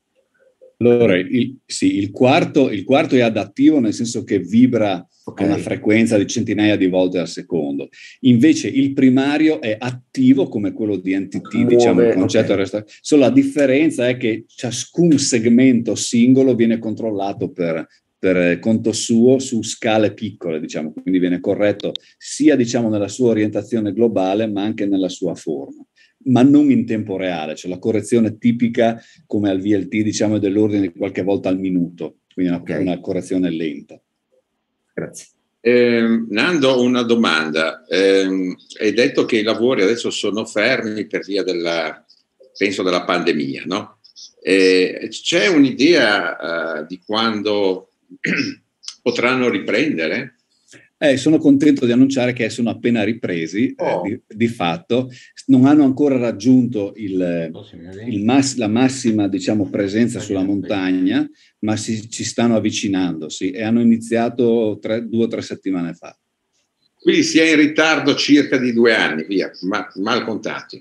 Allora, il, sì, il quarto, il quarto è adattivo nel senso che vibra okay. a una frequenza di centinaia di volte al secondo. Invece il primario è attivo come quello di NTT, Muove, diciamo, il concetto okay. resta... Solo la differenza è che ciascun segmento singolo viene controllato per, per conto suo su scale piccole, diciamo, quindi viene corretto sia diciamo, nella sua orientazione globale ma anche nella sua forma ma non in tempo reale, cioè la correzione tipica come al VLT diciamo è dell'ordine di qualche volta al minuto, quindi una, okay. una correzione lenta. Grazie. Eh, Nando, una domanda. Eh, hai detto che i lavori adesso sono fermi per via della, penso, della pandemia, no? Eh, c'è un'idea eh, di quando potranno riprendere? Eh, sono contento di annunciare che sono appena ripresi, eh, oh. eh, di, di, fatto, non hanno ancora raggiunto il, il mass, la massima diciamo, presenza sulla montagna, ma si, ci stanno avvicinando e hanno iniziato tre, due o tre settimane fa. Quindi si è in ritardo circa di due anni, via, ma, mal contati.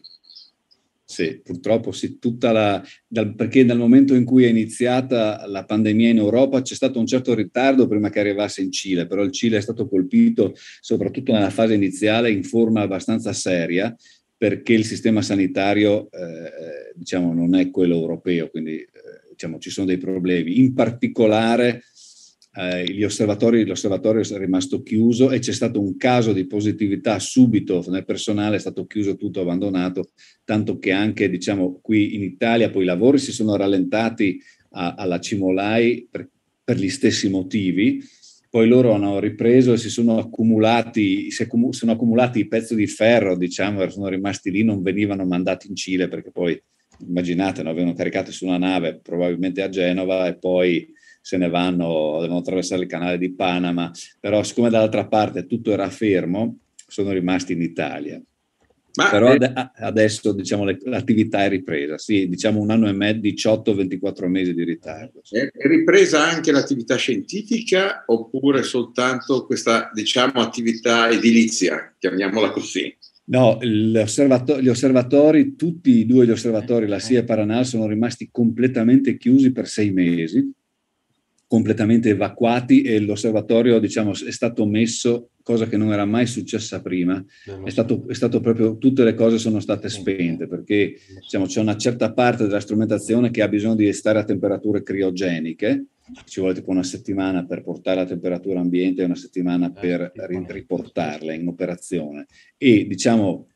Sì, purtroppo sì, tutta la, dal, perché dal momento in cui è iniziata la pandemia in Europa c'è stato un certo ritardo prima che arrivasse in Cile, però il Cile è stato colpito soprattutto nella fase iniziale in forma abbastanza seria perché il sistema sanitario eh, diciamo, non è quello europeo, quindi eh, diciamo, ci sono dei problemi. In particolare eh, osservatori, l'osservatorio è rimasto chiuso e c'è stato un caso di positività subito nel personale, è stato chiuso tutto, abbandonato, tanto che anche diciamo, qui in Italia poi i lavori si sono rallentati a, alla Cimolai per, per, gli stessi motivi. Poi loro hanno ripreso e si sono accumulati, si accumu- sono accumulati i pezzi di ferro, diciamo, sono rimasti lì, non venivano mandati in Cile perché poi, immaginate, no, avevano caricato su una nave, probabilmente a Genova, e poi se ne vanno, devono attraversare il canale di Panama, però siccome dall'altra parte tutto era fermo, sono rimasti in Italia. Ma però eh ad- adesso diciamo, l'attività è ripresa, sì, diciamo un anno e mezzo, 18-24 mesi di ritardo. Sì. È ripresa anche l'attività scientifica oppure soltanto questa diciamo, attività edilizia, chiamiamola così? No, gli osservatori, tutti e due gli osservatori, la SIA e Paranal, sono rimasti completamente chiusi per sei mesi completamente evacuati e l'osservatorio diciamo, è stato messo, cosa che non era mai successa prima, è stato, è stato proprio, tutte le cose sono state spente perché diciamo, c'è una certa parte della strumentazione che ha bisogno di stare a temperature criogeniche, ci vuole tipo una settimana per portare la temperatura ambiente e una settimana eh, per riportarla in operazione e diciamo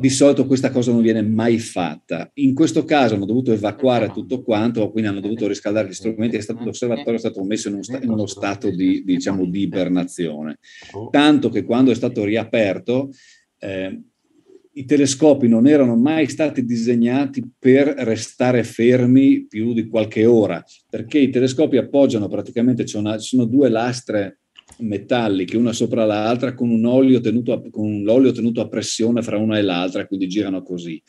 di solito questa cosa non viene mai fatta. In questo caso hanno dovuto evacuare tutto quanto, quindi hanno dovuto riscaldare gli strumenti. È stato, l'osservatorio è stato messo in, un sta, in uno stato di, diciamo, di, ibernazione. Oh. Tanto che quando è stato riaperto, eh, i telescopi non erano mai stati disegnati per restare fermi più di qualche ora, perché i telescopi appoggiano praticamente, ci sono, ci sono due lastre metalliche una sopra l'altra con, un tenuto a, con l'olio tenuto a pressione fra una e l'altra, quindi girano così.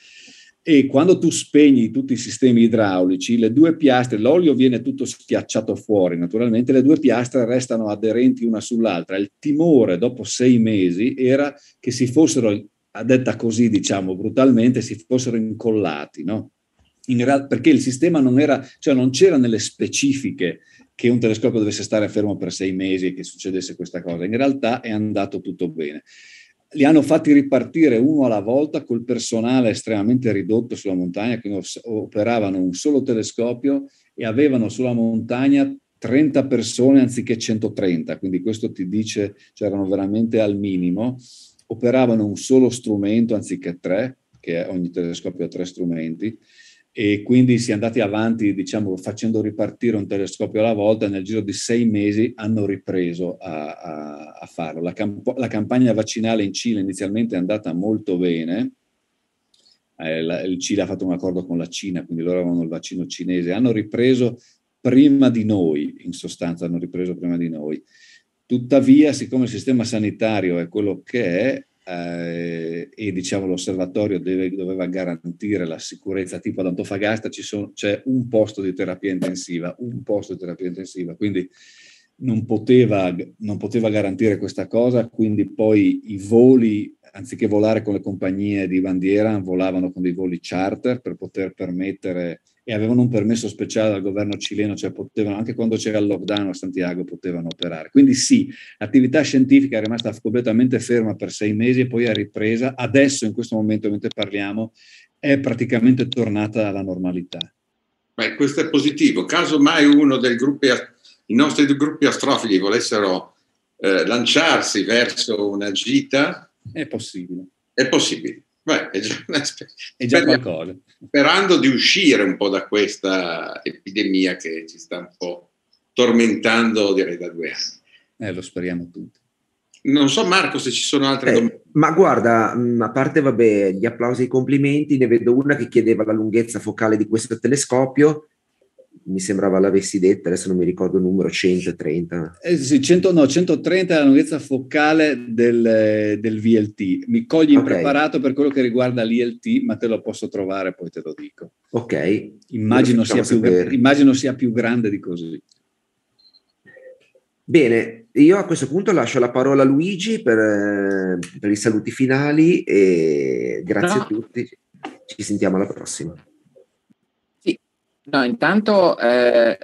E quando tu spegni tutti i sistemi idraulici, le due piastre, l'olio viene tutto schiacciato fuori, naturalmente le due piastre restano aderenti una sull'altra. Il timore dopo sei mesi era che si fossero, a detta così diciamo brutalmente, si fossero incollati, no? In realtà, perché il sistema non era, cioè non c'era nelle specifiche che un telescopio dovesse stare fermo per sei mesi e che succedesse questa cosa. In realtà è andato tutto bene. Li hanno fatti ripartire uno alla volta col personale estremamente ridotto sulla montagna, quindi operavano un solo telescopio e avevano sulla montagna 30 persone anziché 130, quindi questo ti dice c'erano cioè veramente al minimo, operavano un solo strumento anziché tre, che ogni telescopio ha tre strumenti, e quindi si è andati avanti, diciamo, facendo ripartire un telescopio alla volta, nel giro di sei mesi hanno ripreso a, a, a farlo. La, camp- la, campagna vaccinale in Cile inizialmente è andata molto bene, eh, la, il Cile ha fatto un accordo con la Cina, quindi loro avevano il vaccino cinese, hanno ripreso prima di noi, in sostanza hanno ripreso prima di noi. Tuttavia, siccome il sistema sanitario è quello che è, eh, e diciamo, l'osservatorio deve, doveva garantire la sicurezza, tipo ad Antofagasta sono, c'è un posto di terapia intensiva, un posto di terapia intensiva, quindi non poteva, non poteva garantire questa cosa, quindi poi i voli, anziché volare con le compagnie di bandiera, volavano con dei voli charter per poter permettere e avevano un permesso speciale dal governo cileno, cioè potevano, anche quando c'era il lockdown a Santiago, potevano operare. Quindi sì, l'attività scientifica è rimasta completamente ferma per sei mesi e poi è ripresa. Adesso, in questo momento, mentre parliamo, è praticamente tornata alla normalità. Beh, questo è positivo. Caso mai uno dei gruppi, i nostri gruppi astrofili volessero eh, lanciarsi verso una gita... È possibile. È possibile. Beh, è già, è già qualcosa. Sperando di uscire un po' da questa epidemia che ci sta un po' tormentando, direi, da due anni. Eh, lo speriamo tutti. Non so Marco se ci sono altre eh, domande. Ma guarda, mm, a parte vabbè, gli applausi e i complimenti, ne vedo una che chiedeva la lunghezza focale di questo telescopio mi sembrava l'avessi detta, adesso non mi ricordo il numero, 130. Eh sì, 100, no, 130 è la lunghezza focale del, del VLT. Mi cogli okay. impreparato per quello che riguarda l'ILT, ma te lo posso trovare, poi te lo dico. Ok. Immagino, sia più, immagino sia più grande di così. Bene, io a questo punto lascio la parola a Luigi per, eh, per i saluti finali e grazie no. a tutti. Ci sentiamo alla prossima. No, intanto eh,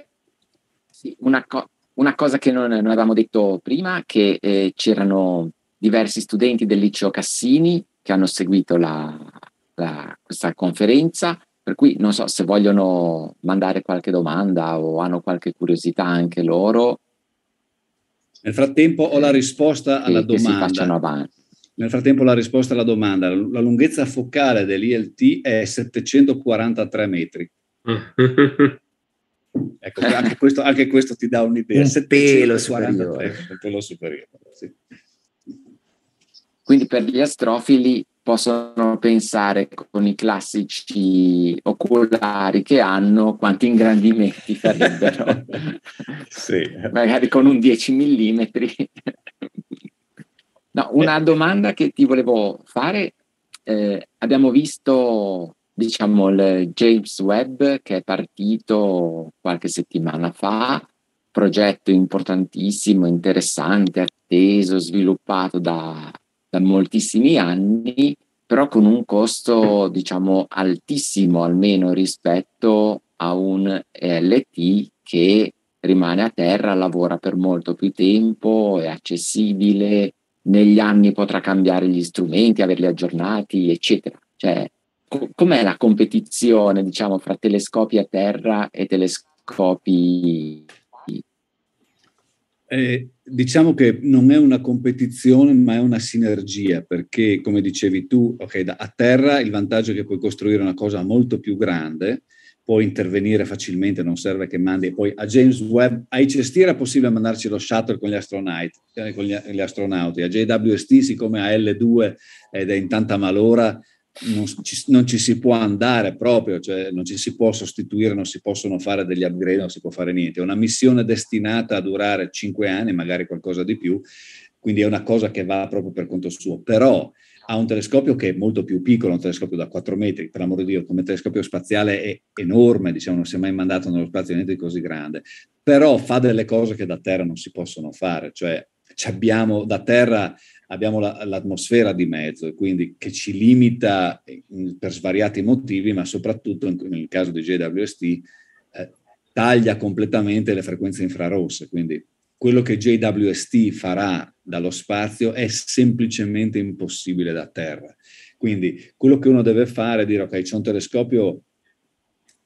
sì, una, co- una, cosa che non, non, avevamo detto prima, che eh, c'erano diversi studenti del liceo Cassini che hanno seguito la, la, questa conferenza, per cui non so se vogliono mandare qualche domanda o hanno qualche curiosità anche loro. Nel frattempo ho la eh, risposta alla domanda. Che si facciano avanti. Nel frattempo la risposta alla domanda. La lunghezza focale dell'ILT è 743 metri. ecco, anche questo, anche questo, ti dà un'idea. Un pelo superiore. Ecco, un pelo superiore, sì. Quindi per gli astrofili possono pensare con i classici oculari che hanno quanti ingrandimenti farebbero. sì. Magari con un 10 mm. no, una domanda che ti volevo fare. Eh, abbiamo visto diciamo il James Webb che è partito qualche settimana fa, progetto importantissimo, interessante, atteso, sviluppato da, da moltissimi anni, però con un costo diciamo altissimo almeno rispetto a un LT che rimane a terra, lavora per molto più tempo, è accessibile, negli anni potrà cambiare gli strumenti, averli aggiornati, eccetera. Cioè, co- com'è la competizione, diciamo, fra telescopi a terra e telescopi... Eh, diciamo che non è una competizione, ma è una sinergia, perché come dicevi tu, okay, da, a terra il vantaggio è che puoi costruire una cosa molto più grande, puoi intervenire facilmente, non serve che mandi poi a James Webb, a cesti era possibile mandarci lo shuttle con gli, eh, con gli, gli astronauti, a JWST siccome a L2 ed è in tanta malora non ci, non ci, si può andare proprio, cioè non ci si può sostituire, non si possono fare degli upgrade, non si può fare niente. È una missione destinata a durare cinque anni, magari qualcosa di più, quindi è una cosa che va proprio per conto suo. Però ha un telescopio che è molto più piccolo, un telescopio da 4 metri, per l'amor di Dio, come telescopio spaziale è enorme, diciamo, non si è mai mandato nello spazio niente di così grande, però fa delle cose che da Terra non si possono fare, cioè abbiamo da Terra abbiamo la, l'atmosfera di mezzo, e quindi che ci limita per svariati motivi, ma soprattutto in, nel caso di JWST eh, taglia completamente le frequenze infrarosse, quindi quello che JWST farà dallo spazio è semplicemente impossibile da terra. Quindi quello che uno deve fare è dire ok, c'è un telescopio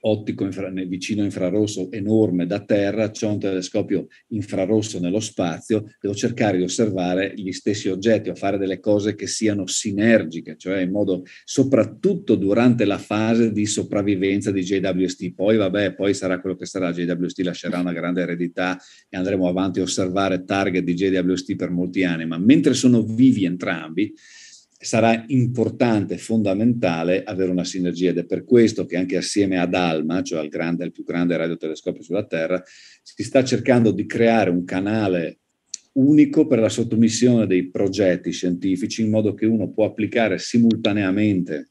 ottico infra, vicino infrarosso enorme da terra, c'è un telescopio infrarosso nello spazio, devo cercare di osservare gli stessi oggetti o fare delle cose che siano sinergiche, cioè in modo soprattutto durante la fase di sopravvivenza di JWST. Poi vabbè, poi sarà quello che sarà, JWST lascerà una grande eredità e andremo avanti a osservare target di JWST per molti anni, ma mentre sono vivi entrambi, sarà importante, fondamentale avere una sinergia ed è per questo che anche assieme ad ALMA, cioè al grande, il più grande radiotelescopio sulla Terra, si sta cercando di creare un canale unico per la sottomissione dei progetti scientifici in modo che uno può applicare simultaneamente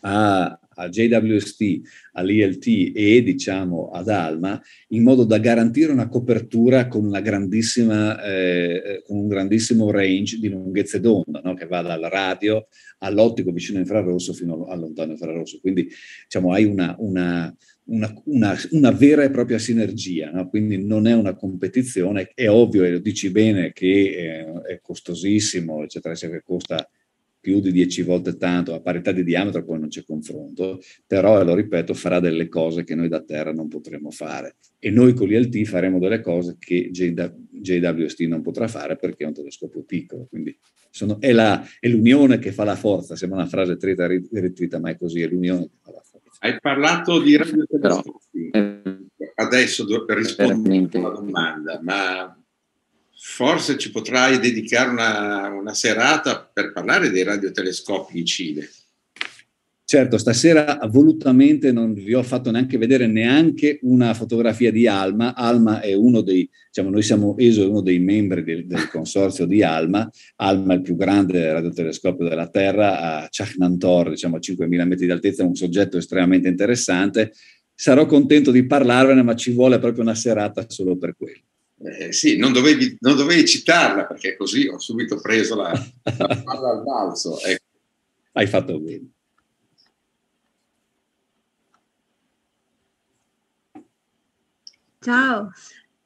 a a JWST, all'ILT e diciamo ad Alma, in modo da garantire una copertura con, una eh, con un grandissimo range di lunghezze d'onda, no? che va dal radio all'ottico vicino infrarosso fino al lontano infrarosso. Quindi diciamo, hai una, una una, una, una, vera e propria sinergia, no? quindi non è una competizione, è ovvio, e lo dici bene, che è, eh, è costosissimo, eccetera, eccetera, costa più di dieci volte tanto, a parità di diametro poi non c'è confronto, però, lo ripeto, farà delle cose che noi da terra non potremo fare. E noi con l'ILT faremo delle cose che JWST non potrà fare perché è un telescopio piccolo. Quindi sono, è, la, è, l'unione che fa la forza, sembra una frase trita ritrita, ma è così, è l'unione che fa la forza. Hai parlato di radiotelescopi. Eh, Adesso a una domanda, ma forse ci potrai dedicare una, una serata per parlare dei radiotelescopi in Cile. Certo, stasera volutamente non vi ho fatto neanche vedere neanche una fotografia di Alma. Alma è uno dei, diciamo, noi siamo ESO, uno dei membri del, del consorzio di Alma. Alma è il più grande radiotelescopio della Terra a Chaknantor, diciamo a 5.000 metri di altezza, un soggetto estremamente interessante. Sarò contento di parlarvene, ma ci vuole proprio una serata solo per quello eh, sì, non dovevi, non dovevi, citarla perché così ho subito preso la, la palla al balzo. Ecco. Hai fatto bene. Ciao,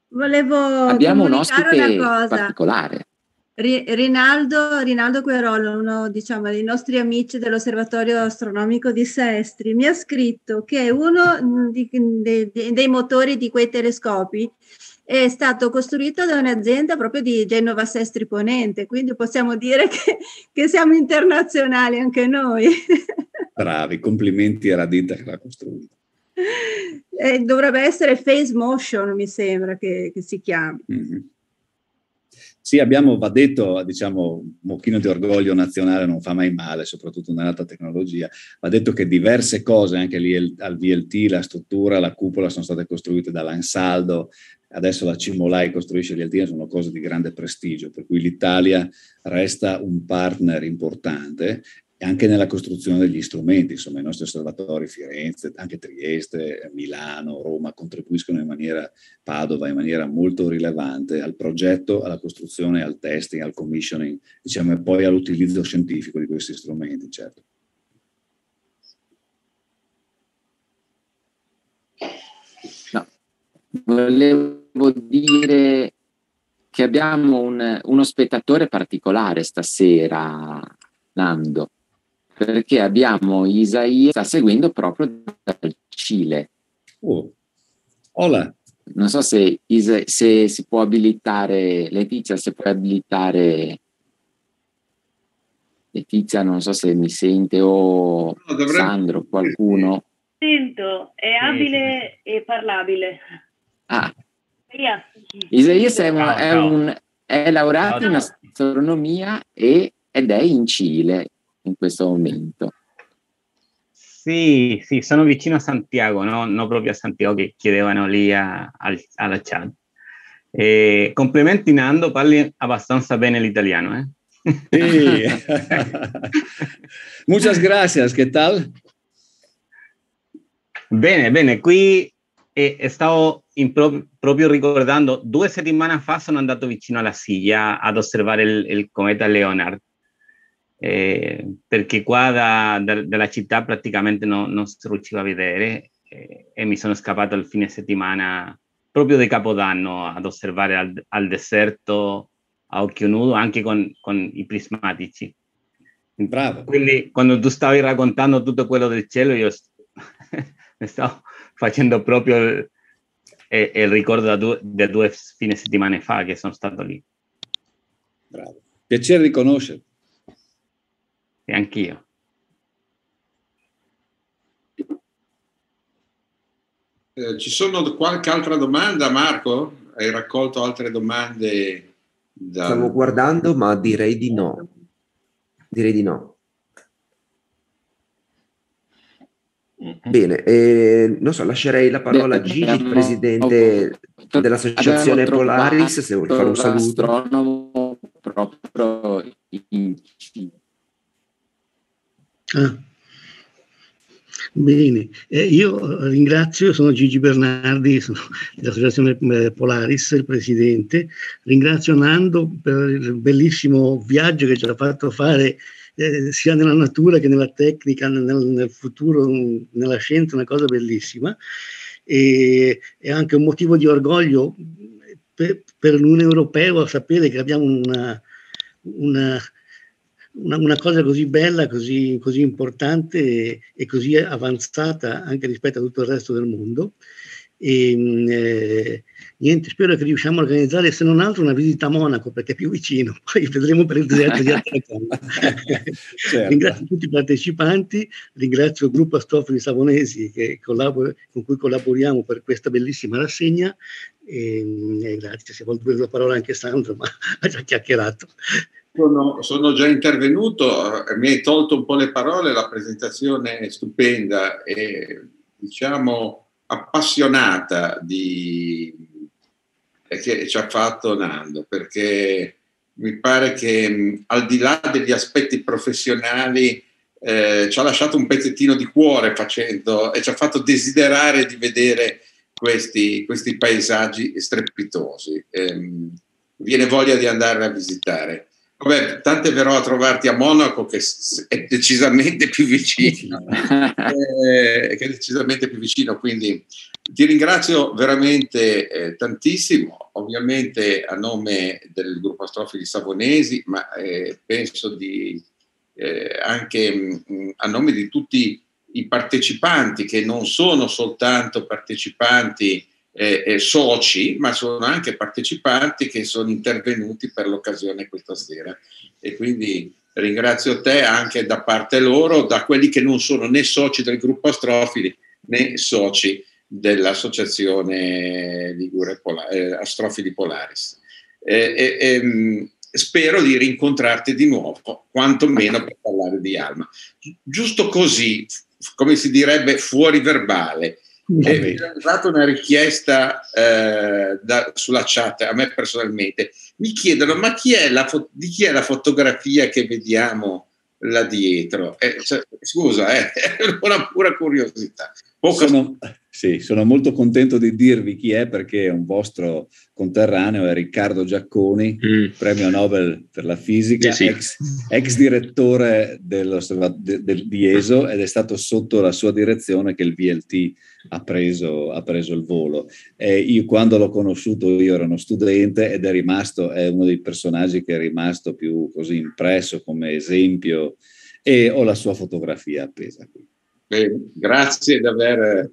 volevo Abbiamo un ospite particolare. Rinaldo, Rinaldo Querollo, uno diciamo, dei nostri amici dell'Osservatorio Astronomico di Sestri, mi ha scritto che uno di, de, de, dei motori di quei telescopi è stato costruito da un'azienda proprio di Genova Sestri Ponente, quindi possiamo dire che, che siamo internazionali anche noi. Bravi, complimenti alla ditta che l'ha costruito. Eh, dovrebbe essere Face Motion, mi sembra che, che si chiami. Mm-hmm. Sì, abbiamo, va detto, diciamo, un pochino di orgoglio nazionale non fa mai male, soprattutto nell'alta tecnologia. Va detto che diverse cose, anche lì al VLT, la struttura, la cupola, sono state costruite dall'Ansaldo, adesso la Cimolai costruisce gli Altini, sono cose di grande prestigio, per cui l'Italia resta un partner importante anche nella costruzione degli strumenti, insomma i nostri osservatori Firenze, anche Trieste, Milano, Roma contribuiscono in maniera, Padova in maniera molto rilevante al progetto, alla costruzione, al testing, al commissioning, diciamo e poi all'utilizzo scientifico di questi strumenti, certo. volevo dire che abbiamo un, uno spettatore particolare stasera, Nando, perché abbiamo Isaia, sta seguendo proprio dal Cile. Oh. Hola. Non so se, se si può abilitare, Letizia, se puoi abilitare Letizia, non so se mi sente o no, Sandro, qualcuno. Sento, è abile e parlabile. Ah. Isaia. è, una, è, un, è laureato in astronomia e, ed è in Cile in questo momento. Sì, sì, sono vicino a Santiago, no, no proprio a Santiago che chiedevano lì a, al, alla chat. Eh, complimenti Nando, parli abbastanza bene l'italiano. Eh? Sí. Muchas gracias, ¿qué tal? Bene, bene, qui eh, stavo pro- proprio ricordando, due settimane fa sono andato vicino alla Silla ad osservare il, il cometa Leonard, eh, perché qua da, da, dalla città praticamente no, non si riusciva a vedere eh, e mi sono scappato il fine settimana proprio di Capodanno ad osservare al, al deserto a occhio nudo anche con, con i prismatici. Bravo. Quindi quando tu stavi raccontando tutto quello del cielo io st- stavo facendo proprio è, è il ricordo due, delle due fine settimane fa che sono stato lì. Bravo. Piacere di conoscerti. E anch'io. Eh, ci sono qualche altra domanda, Marco? Hai raccolto altre domande? Da... Stiamo guardando, ma direi di no. Direi di no. Bene, eh, non so, lascerei la parola a Gigi, abbiamo, presidente ho, dell'associazione Polaris, se vuoi fare un saluto. L'astronomo proprio in Cina. Ah. Bene, eh, io ringrazio, sono Gigi Bernardi sono dell'associazione eh, Polaris, il presidente, ringrazio Nando per il bellissimo viaggio che ci ha fatto fare eh, sia nella natura che nella tecnica, nel, nel futuro, mm, nella scienza, una cosa bellissima. E, è anche un motivo di orgoglio per, per l'Unione Europea sapere che abbiamo una, una una, una, cosa così bella, così, così importante e, e, così avanzata anche rispetto a tutto il resto del mondo e, mm, eh, niente, spero che riusciamo a organizzare se non altro una visita a Monaco perché è più vicino, poi vedremo per il deserto di Atacama. certo. ringrazio tutti i partecipanti, ringrazio il gruppo Astrofili Savonesi collabor- con cui collaboriamo per questa bellissima rassegna e, mm, e eh, grazie, se vuol dire la parola anche Sandro, ma ha già chiacchierato. Sono, sono, già intervenuto, eh, mi hai tolto un po' le parole, la presentazione è stupenda e diciamo appassionata di, che ci ha fatto Nando, perché mi pare che mm, al di là degli aspetti professionali eh, ci ha lasciato un pezzettino di cuore facendo e ci ha fatto desiderare di vedere questi, questi paesaggi strepitosi. Eh, viene voglia di andare a visitare. Vabbè, tanto è a trovarti a Monaco che è decisamente più vicino, eh, che è decisamente più vicino, quindi ti ringrazio veramente eh, tantissimo, ovviamente a nome del gruppo Astrofili Savonesi, ma eh, penso di, eh, anche mh, mm, a nome di tutti i partecipanti che non sono soltanto partecipanti eh, eh, soci, ma sono anche partecipanti che sono intervenuti per l'occasione questa sera. E quindi ringrazio te anche da parte loro, da quelli che non sono né soci del gruppo Astrofili né soci dell'associazione Ligure Pola- eh, Astrofili Polaris. e, ehm, spero di rincontrarti di nuovo, quantomeno per parlare di Alma. Giusto così, come si direbbe fuori verbale, è arrivata una richiesta eh, da, sulla chat a me personalmente. Mi chiedono: ma chi è la fo- di chi è la fotografia che vediamo là dietro? Eh, cioè, scusa, è eh, una pura curiosità. Poco Sono, sì, sono molto contento di dirvi chi è perché è un vostro conterraneo, è Riccardo Giacconi, mm. premio Nobel per la fisica, sì, sì. Ex, ex, direttore de, di ESO ed è stato sotto la sua direzione che il VLT ha preso, ha preso il volo. E io quando l'ho conosciuto io ero uno studente ed è rimasto, è uno dei personaggi che è rimasto più così impresso come esempio e ho la sua fotografia appesa qui. Beh, grazie di aver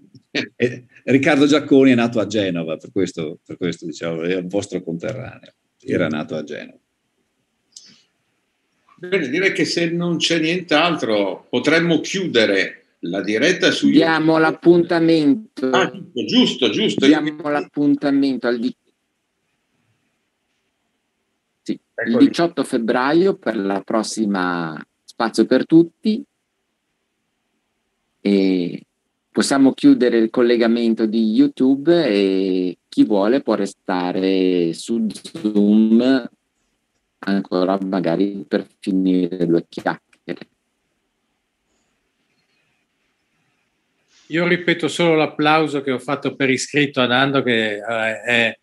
Riccardo Giacconi è nato a Genova, per questo, per questo diciamo, è un vostro conterraneo, era nato a Genova. Bene, direi che se non c'è nient'altro potremmo chiudere la diretta su YouTube. Diamo l'appuntamento. Ah, giusto, giusto. Diamo l'appuntamento al sì, il 18 febbraio per la prossima Spazio per Tutti. E possiamo chiudere il collegamento di YouTube e chi vuole può restare su Zoom ancora magari per finire due chiacchiere. Io ripeto solo l'applauso che ho fatto per iscritto a Nando che eh, è,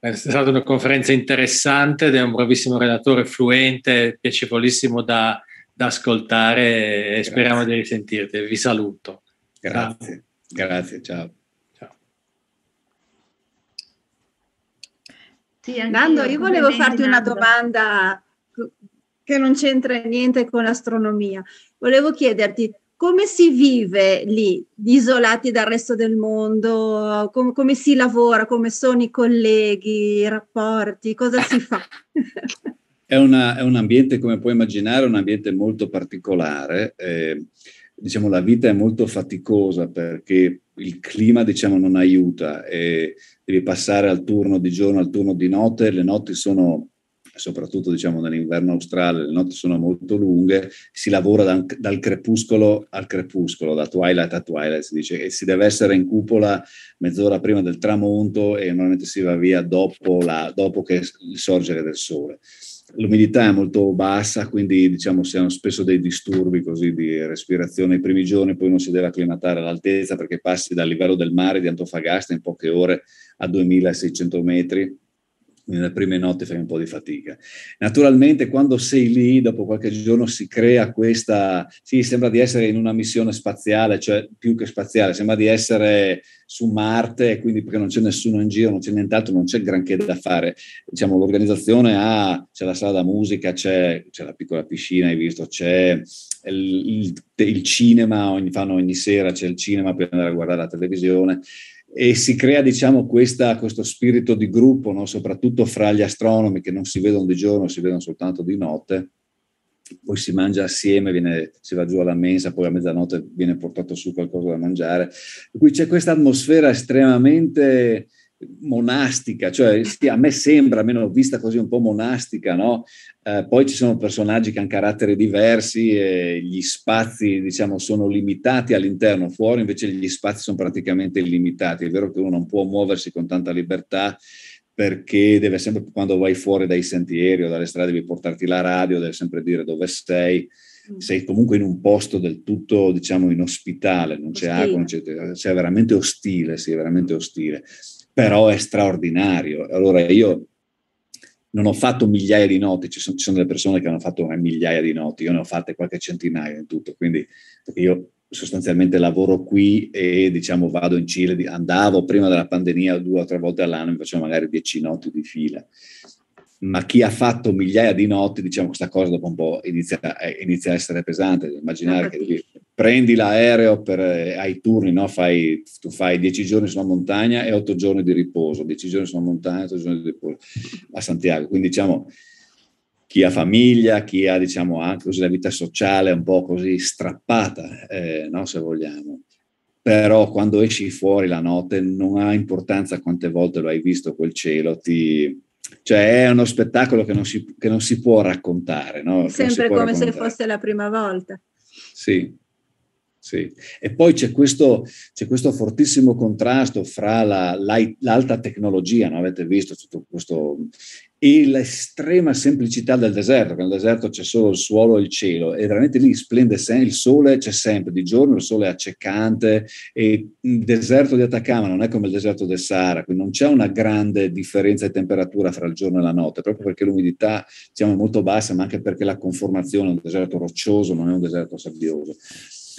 è stata una conferenza interessante ed è un bravissimo relatore, fluente, piacevolissimo da, da ascoltare e Grazie. speriamo di risentirti. Vi saluto. Grazie, grazie, ciao. Sì, Nando, io volevo farti una domanda che non c'entra niente con l'astronomia. Volevo chiederti come si vive lì, isolati dal resto del mondo, com- come si lavora, come sono i colleghi, i rapporti, cosa si fa? è, una, è, un ambiente, come puoi immaginare, un ambiente molto particolare. Eh, diciamo, la vita è molto faticosa perché il clima diciamo, non aiuta, e devi passare al turno di giorno, al turno di notte, le notti sono soprattutto diciamo, nell'inverno australe le notti sono molto lunghe, si lavora da, dal crepuscolo al crepuscolo, da twilight a twilight si dice, e si deve essere in cupola mezz'ora prima del tramonto e normalmente si va via dopo, la, dopo che il sorgere del sole. L'umidità è molto bassa, quindi diciamo si hanno spesso dei disturbi così di respirazione i primi giorni, poi non si deve acclimatare all'altezza perché passi dal livello del mare di Antofagasta in poche ore a 2600 metri, nelle prime notti fai un po' di fatica. Naturalmente quando sei lì, dopo qualche giorno si crea questa, sì, sembra di essere in una missione spaziale, cioè più che spaziale, sembra di essere su Marte, quindi perché non c'è nessuno in giro, non c'è nient'altro, non c'è granché da fare. Diciamo, l'organizzazione ha, c'è la sala da musica, c'è, c'è la piccola piscina, hai visto, c'è il, il, il cinema, ogni, fanno ogni sera, c'è il cinema per andare a guardare la televisione e si crea diciamo, questa, questo spirito di gruppo, no? soprattutto fra gli astronomi che non si vedono di giorno, si vedono soltanto di notte, poi si mangia assieme, viene, si va giù alla mensa, poi a mezzanotte viene portato su qualcosa da mangiare, Qui c'è questa atmosfera estremamente monastica, cioè sì, a me sembra, almeno vista così un po' monastica, no? Eh, poi ci sono personaggi che hanno caratteri diversi e gli spazi, diciamo, sono limitati all'interno, fuori invece gli spazi sono praticamente illimitati. È vero che uno non può muoversi con tanta libertà perché deve sempre, quando vai fuori dai sentieri o dalle strade, devi portarti la radio, deve sempre dire dove sei, mm. sei comunque in un posto del tutto, diciamo, inospitale, non ostile. c'è acqua, c'è, c'è veramente ostile, sì, veramente ostile però è straordinario. Allora io non ho fatto migliaia di note, ci sono, ci sono delle persone che hanno fatto migliaia di note, io ne ho fatte qualche centinaio in tutto, quindi io sostanzialmente lavoro qui e diciamo vado in Cile, andavo prima della pandemia due o tre volte all'anno, mi facevo magari dieci notti di fila. Ma chi ha fatto migliaia di notti, diciamo, questa cosa dopo un po' inizia, eh, inizia a essere pesante. Immaginare che devi prendi l'aereo per, eh, ai turni, no? fai, tu fai dieci giorni sulla montagna e otto giorni di riposo, dieci giorni sulla montagna e otto giorni di riposo a Santiago. Quindi diciamo, chi ha famiglia, chi ha diciamo, anche così, la vita sociale un po' così strappata, eh, no? se vogliamo. Però quando esci fuori la notte non ha importanza quante volte lo hai visto quel cielo, ti, cioè è uno spettacolo che non si, che non si può raccontare. No? Sempre si può come raccontare. se fosse la prima volta. Sì, sì. E poi c'è questo, c'è questo, fortissimo contrasto fra la, l'alta tecnologia, no? avete visto tutto questo, e l'estrema semplicità del deserto, che nel deserto c'è solo il suolo e il cielo, e veramente lì splende sempre, il sole, c'è sempre, di giorno il sole è accecante, e il deserto di Atacama non è come il deserto del Sahara, quindi non c'è una grande differenza di temperatura fra il giorno e la notte, proprio perché l'umidità diciamo, è molto bassa, ma anche perché la conformazione è un deserto roccioso, non è un deserto sabbioso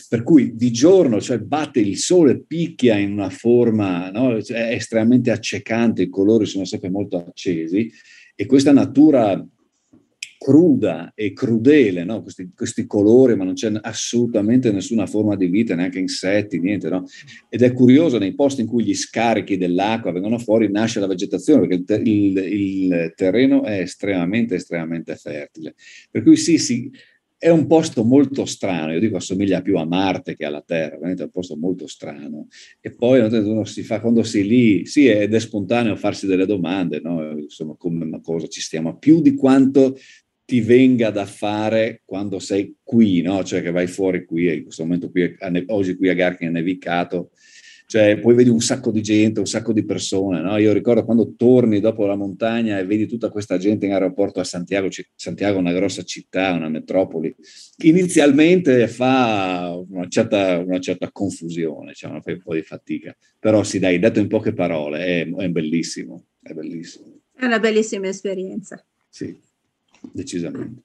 per cui di giorno cioè, batte il sole, picchia in una forma no? cioè, estremamente accecante, i colori sono sempre molto accesi e questa natura cruda e crudele, no? questi, questi, colori, ma non c'è assolutamente nessuna forma di vita, neanche insetti, niente. No? Ed è curioso, nei posti in cui gli scarichi dell'acqua vengono fuori, nasce la vegetazione, perché il, il, il terreno è estremamente, estremamente fertile. Per cui sì, sì è un posto molto strano, io dico assomiglia più a Marte che alla Terra, veramente è un posto molto strano. E poi uno si fa, quando sei lì, sì, ed è spontaneo farsi delle domande, no? insomma, come una cosa ci stiamo, più di quanto ti venga da fare quando sei qui, no? cioè che vai fuori qui, in questo momento qui, oggi qui a Garkin è nevicato, cioè, poi vedi un sacco di gente, un sacco di persone. No? Io ricordo quando torni dopo la montagna e vedi tutta questa gente in aeroporto a Santiago, Santiago è una grossa città, una metropoli. Inizialmente fa una certa, una certa confusione, cioè fai un po' di fatica. Però sì, dai, detto in poche parole, è, è bellissimo, è bellissimo. È una bellissima esperienza. Sì, decisamente.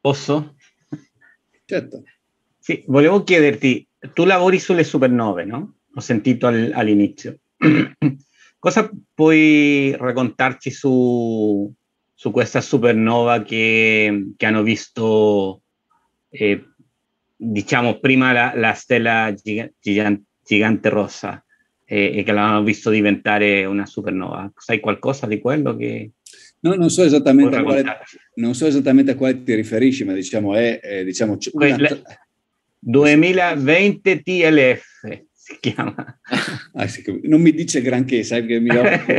Posso? Certo. Sì, volevo chiederti, tu lavori sulle supernove, no? Ho sentito al, all'inizio. Cosa puoi raccontarci su, su questa supernova che, che hanno visto, eh, diciamo, prima la, la stella gigante, gigante rossa e, eh, e, che l'hanno visto diventare una supernova? Sai qualcosa di quello che, No, non, so quale, non so esattamente, a quale, ti riferisci, ma diciamo è, è eh, diciamo, una... 2020 TLF si chiama? Ah, sì, non mi dice granché, sai che mi,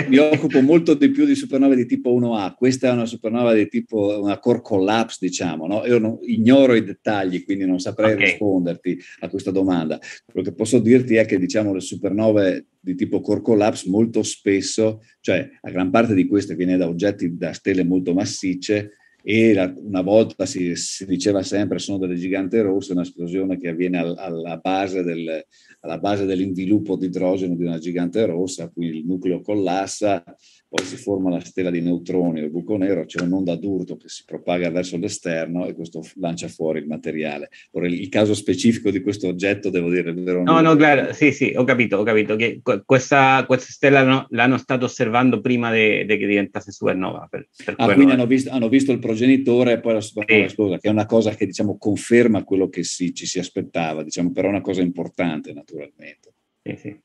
mi, occupo molto di più di supernova di tipo 1A. Questa è una supernova di tipo una core collapse, diciamo. No? Io non, ignoro i dettagli, quindi non saprei okay. risponderti a questa domanda. Quello che posso dirti è che diciamo le supernove di tipo core collapse molto spesso, cioè la gran parte di queste viene da oggetti da stelle molto massicce e la, una volta si, si, diceva sempre sono delle gigante rosse, un'esplosione che avviene al, alla, base del, alla, base dell'inviluppo di idrogeno di una gigante rossa, quindi il nucleo collassa, poi si forma la stella di neutroni del buco nero, c'è un'onda d'urto che si propaga verso l'esterno e questo lancia fuori il materiale. Ora, il caso specifico di questo oggetto, devo dire, è vero? No, no, claro, sì, sì, ho capito, ho capito che questa, questa stella no, l'hanno stata osservando prima di che diventasse supernova. Per, per ah, quindi hanno visto, hanno visto, il progenitore e poi la supernova sì. Scusa, che è una cosa che diciamo conferma quello che si, ci si aspettava, diciamo, però è una cosa importante naturalmente. Sì, sì.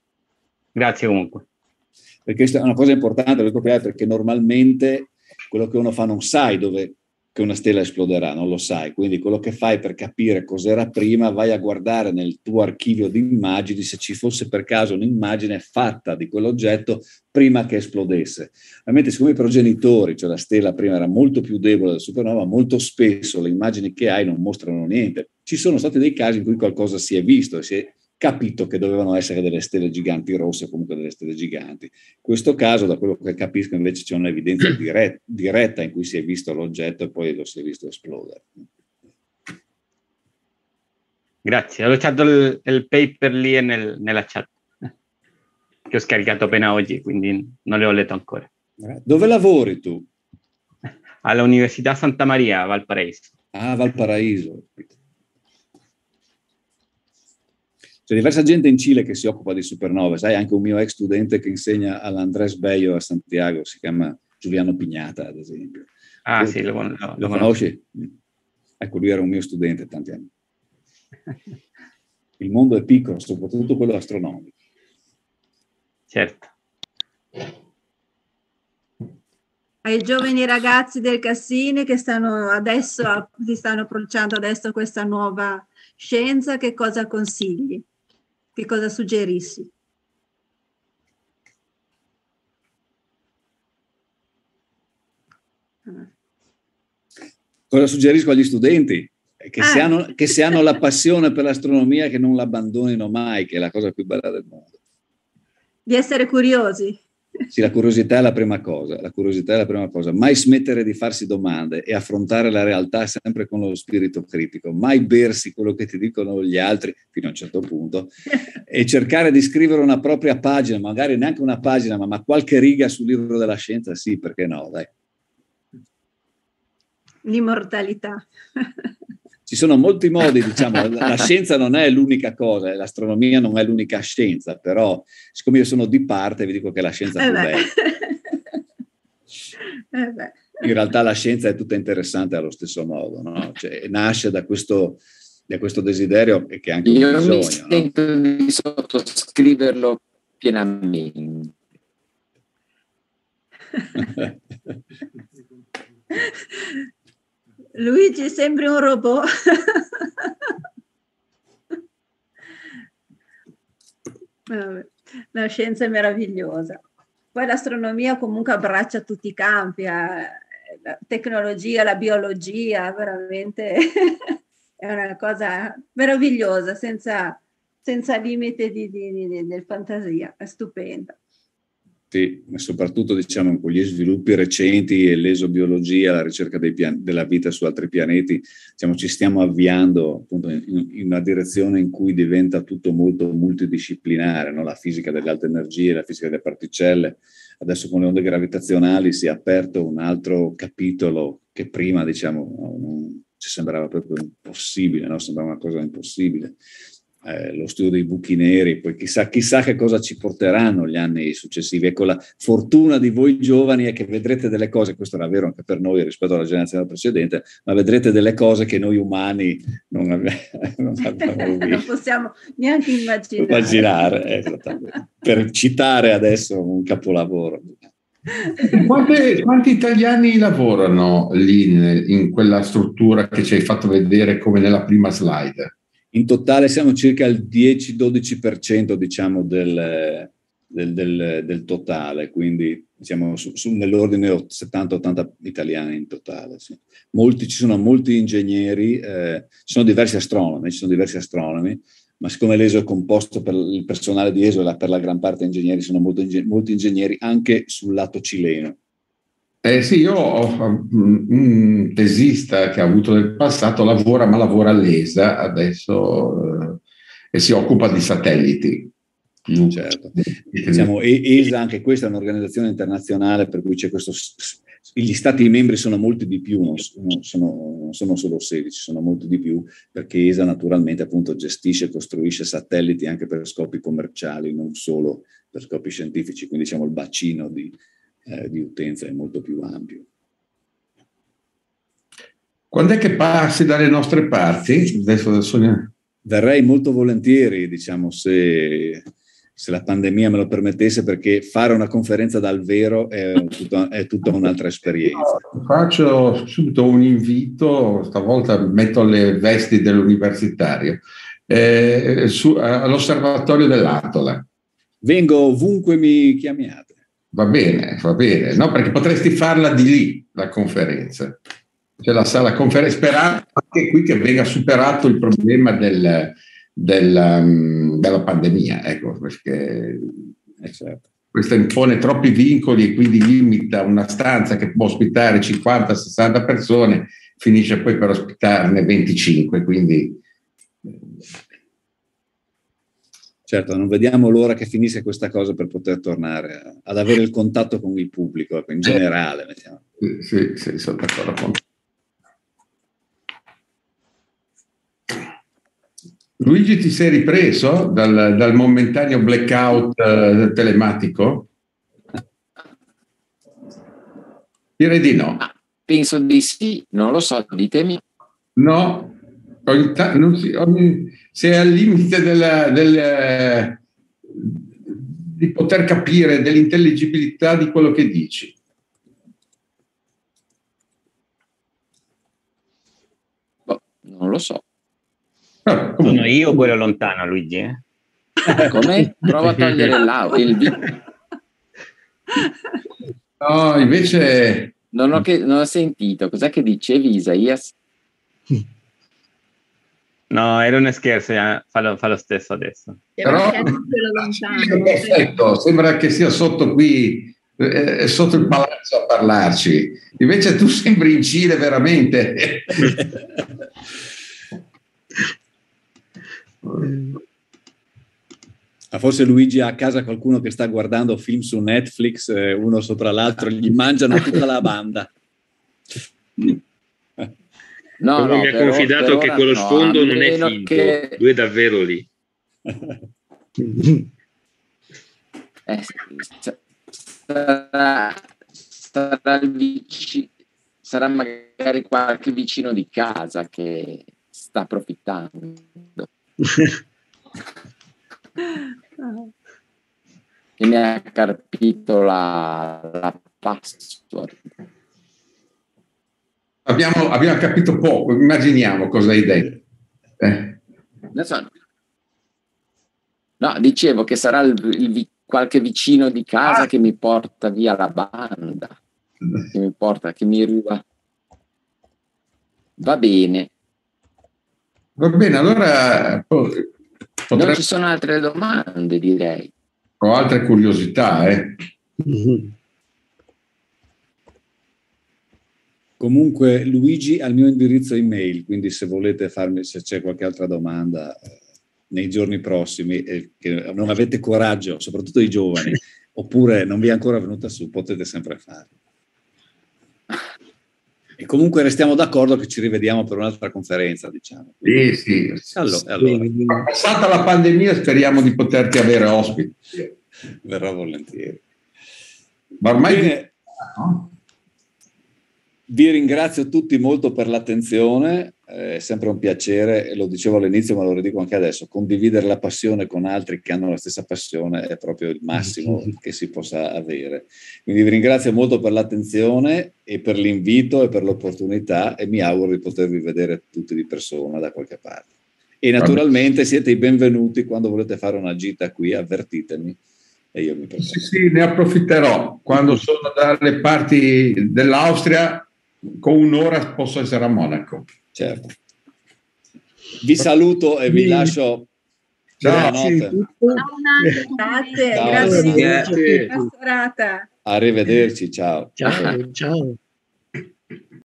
Grazie comunque. Perché questa è una cosa importante per il perché normalmente quello che uno fa non sai dove una stella esploderà, non lo sai. Quindi quello che fai per capire cos'era prima, vai a guardare nel tuo archivio di immagini se ci fosse per caso un'immagine fatta di quell'oggetto prima che esplodesse. Ovviamente siccome i progenitori, cioè la stella prima era molto più debole del supernova, molto spesso le immagini che hai non mostrano niente. Ci sono stati dei casi in cui qualcosa si è visto e si è capito che dovevano essere delle stelle giganti rosse, comunque delle stelle giganti. In questo caso, da quello che capisco, invece c'è un'evidenza diretta, diretta in cui si è visto l'oggetto e poi lo si è visto esplodere. Grazie, ho lasciato il, il paper lì nel, nella chat, che ho scaricato appena oggi, quindi non le ho letto ancora. Dove lavori tu? All'Università Santa Maria, Valparaíso. Ah, Valparaíso. C'è diversa gente in Cile che si occupa di supernova, sai, anche un mio ex studente che insegna all'Andrés Bello a Santiago, si chiama Giuliano Pignata, ad esempio. Ah, tu, sì, lo, lo, lo, lo conosci? conosci? Ecco, lui era un mio studente tanti anni. Il mondo è piccolo, soprattutto quello astronomico. Certo. Ai giovani ragazzi del Cassini che stanno adesso, si stanno approcciando adesso a questa nuova scienza, che cosa consigli? Che cosa suggerisci? Cosa suggerisco agli studenti? Che, ah. se hanno, che se hanno la passione per l'astronomia che non l'abbandonino mai, che è la cosa più bella del mondo. Di essere curiosi. Sì, la curiosità è la prima cosa, la curiosità è la prima cosa. Mai smettere di farsi domande e affrontare la realtà sempre con lo spirito critico, mai bersi quello che ti dicono gli altri fino a un certo punto e cercare di scrivere una propria pagina, magari neanche una pagina, ma, ma qualche riga sul libro della scienza, sì, perché no, dai. L'immortalità ci sono molti modi, diciamo, la scienza non è l'unica cosa, eh, l'astronomia non è l'unica scienza, però siccome io sono di parte vi dico che la scienza è eh più bella. Eh In realtà la scienza è tutta interessante allo stesso modo, no? cioè, nasce da questo, da questo, desiderio che è anche io un bisogno. Io mi sento no? di sottoscriverlo pienamente. Luigi sembri un robot. La scienza è meravigliosa. Poi l'astronomia comunque abbraccia tutti i campi, eh. la tecnologia, la biologia, veramente è una cosa meravigliosa, senza, senza limite di, di, di, di fantasia, è stupenda contatti, soprattutto diciamo, con gli sviluppi recenti e l'esobiologia, la ricerca pian- della vita su altri pianeti, diciamo, ci stiamo avviando appunto in, in, una direzione in cui diventa tutto molto multidisciplinare, no? la fisica delle alte energie, la fisica delle particelle. Adesso con le onde gravitazionali si è aperto un altro capitolo che prima diciamo, non ci sembrava proprio impossibile, no? sembrava una cosa impossibile. Eh, lo studio dei buchi neri, poi chissà, chissà che cosa ci porteranno gli anni successivi. Ecco, la fortuna di voi giovani è che vedrete delle cose, questo era vero anche per noi rispetto alla generazione precedente, ma vedrete delle cose che noi umani non, ave- non abbiamo visto. non possiamo neanche immaginare. immaginare esattamente. per citare adesso un capolavoro. Quante, quanti italiani lavorano lì in, in quella struttura che ci hai fatto vedere come nella prima slide? In totale siamo circa al 10-12% diciamo del, del, del, del, totale, quindi siamo su, su, nell'ordine 70-80 italiani in totale. Sì. Molti, ci sono molti ingegneri, eh, ci sono diversi astronomi, ci sono diversi astronomi, ma siccome l'ESO è composto per il personale di ESO per la gran parte ingegneri, sono molti, ingegneri anche sul lato cileno. Eh sì, io ho mm, un tesista che ha avuto nel passato, lavora ma lavora all'ESA adesso eh, e si occupa di satelliti. Mm. Certo. Diciamo, ESA, anche questa è un'organizzazione internazionale per cui c'è questo... Gli stati membri sono molti di più, non sono, non sono solo 16, sono molti di più perché ESA naturalmente appunto gestisce e costruisce satelliti anche per scopi commerciali, non solo per scopi scientifici, quindi diciamo il bacino di, eh, di utenza è molto più ampio. Quando è che passi dalle nostre parti? Adesso sono... Verrei molto volentieri, diciamo, se, se, la pandemia me lo permettesse, perché fare una conferenza dal vero è, tutto, è tutta un'altra esperienza. Faccio subito un invito, stavolta metto le vesti dell'universitario, eh, su, all'osservatorio dell'Atola. Vengo ovunque mi chiamiate. Va bene, va bene, no? Perché potresti farla di lì la conferenza. C'è la sala conferenza, sperando anche qui che venga superato il problema del, del, um, della pandemia, ecco, perché eh, certo. questo impone troppi vincoli e quindi limita una stanza che può ospitare 50-60 persone, finisce poi per ospitarne 25, quindi eh, Certo, non vediamo l'ora che finisca questa cosa per poter tornare ad avere il contatto con il pubblico, in generale. Mettiamo. Sì, sì, sì, sono d'accordo con te. Luigi, ti sei ripreso dal, dal momentaneo blackout uh, telematico? Direi di no. Ah, penso di sì, non lo so, ditemi. No, si, ogni, sei al limite della, del, di poter capire dell'intelligibilità di quello che dici. Boh, non lo so. Ah, Sono io o quello lontano, Luigi? Eh? eh? Come? Prova a togliere il No, invece... Non ho, che, non ho sentito. Cos'è che dicevi, Isaias? No, era una scherza, eh, fa lo, fa lo stesso adesso. Però, perfetto, sembra che sia sotto qui, eh, eh, sotto il palazzo a parlarci. Invece tu sembri in Cile veramente. Ah, forse Luigi ha a casa qualcuno che sta guardando film su Netflix, eh, uno sopra l'altro, gli mangiano tutta la banda. No, no, mi ha però, confidato che quello no, sfondo non è finto, che... lui è davvero lì. eh, sarà, sarà, vicino, sarà magari qualche vicino di casa che sta approfittando. e mi ha carpito la, la password. Abbiamo, abbiamo capito poco, immaginiamo cosa hai detto. Eh. No, dicevo che sarà il, il, qualche vicino di casa ah. che mi porta via la banda, che mi porta, che mi ruba. Va bene. Va bene, allora... Potrebbe... Non ci sono altre domande, direi. Ho altre curiosità, eh. Mm-hmm. Comunque Luigi al mio indirizzo email, quindi se volete farmi, se c'è qualche altra domanda eh, nei giorni prossimi, eh, che non avete coraggio, soprattutto i giovani, oppure non vi è ancora venuta su, potete sempre farlo. E comunque restiamo d'accordo che ci rivediamo per un'altra conferenza, diciamo. Sì, sì. Allora, allora. Passata la pandemia speriamo di poterti avere ospiti. Verrà volentieri. Ma ormai... Bene. No? Vi ringrazio tutti molto per l'attenzione, è sempre un piacere, lo dicevo all'inizio ma lo ridico anche adesso, condividere la passione con altri che hanno la stessa passione è proprio il massimo che si possa avere. Quindi vi ringrazio molto per l'attenzione e per l'invito e per l'opportunità e mi auguro di potervi vedere tutti di persona da qualche parte. E naturalmente siete i benvenuti quando volete fare una gita qui, avvertitemi. E io mi prendo. sì, sì, ne approfitterò. Quando sono dalle parti dell'Austria con un'ora posso essere a Monaco. Certo. Vi saluto e vi lascio. Ciao, grazie. Grazie, grazie. Buona serata. Arrivederci, ciao. Ciao, ciao.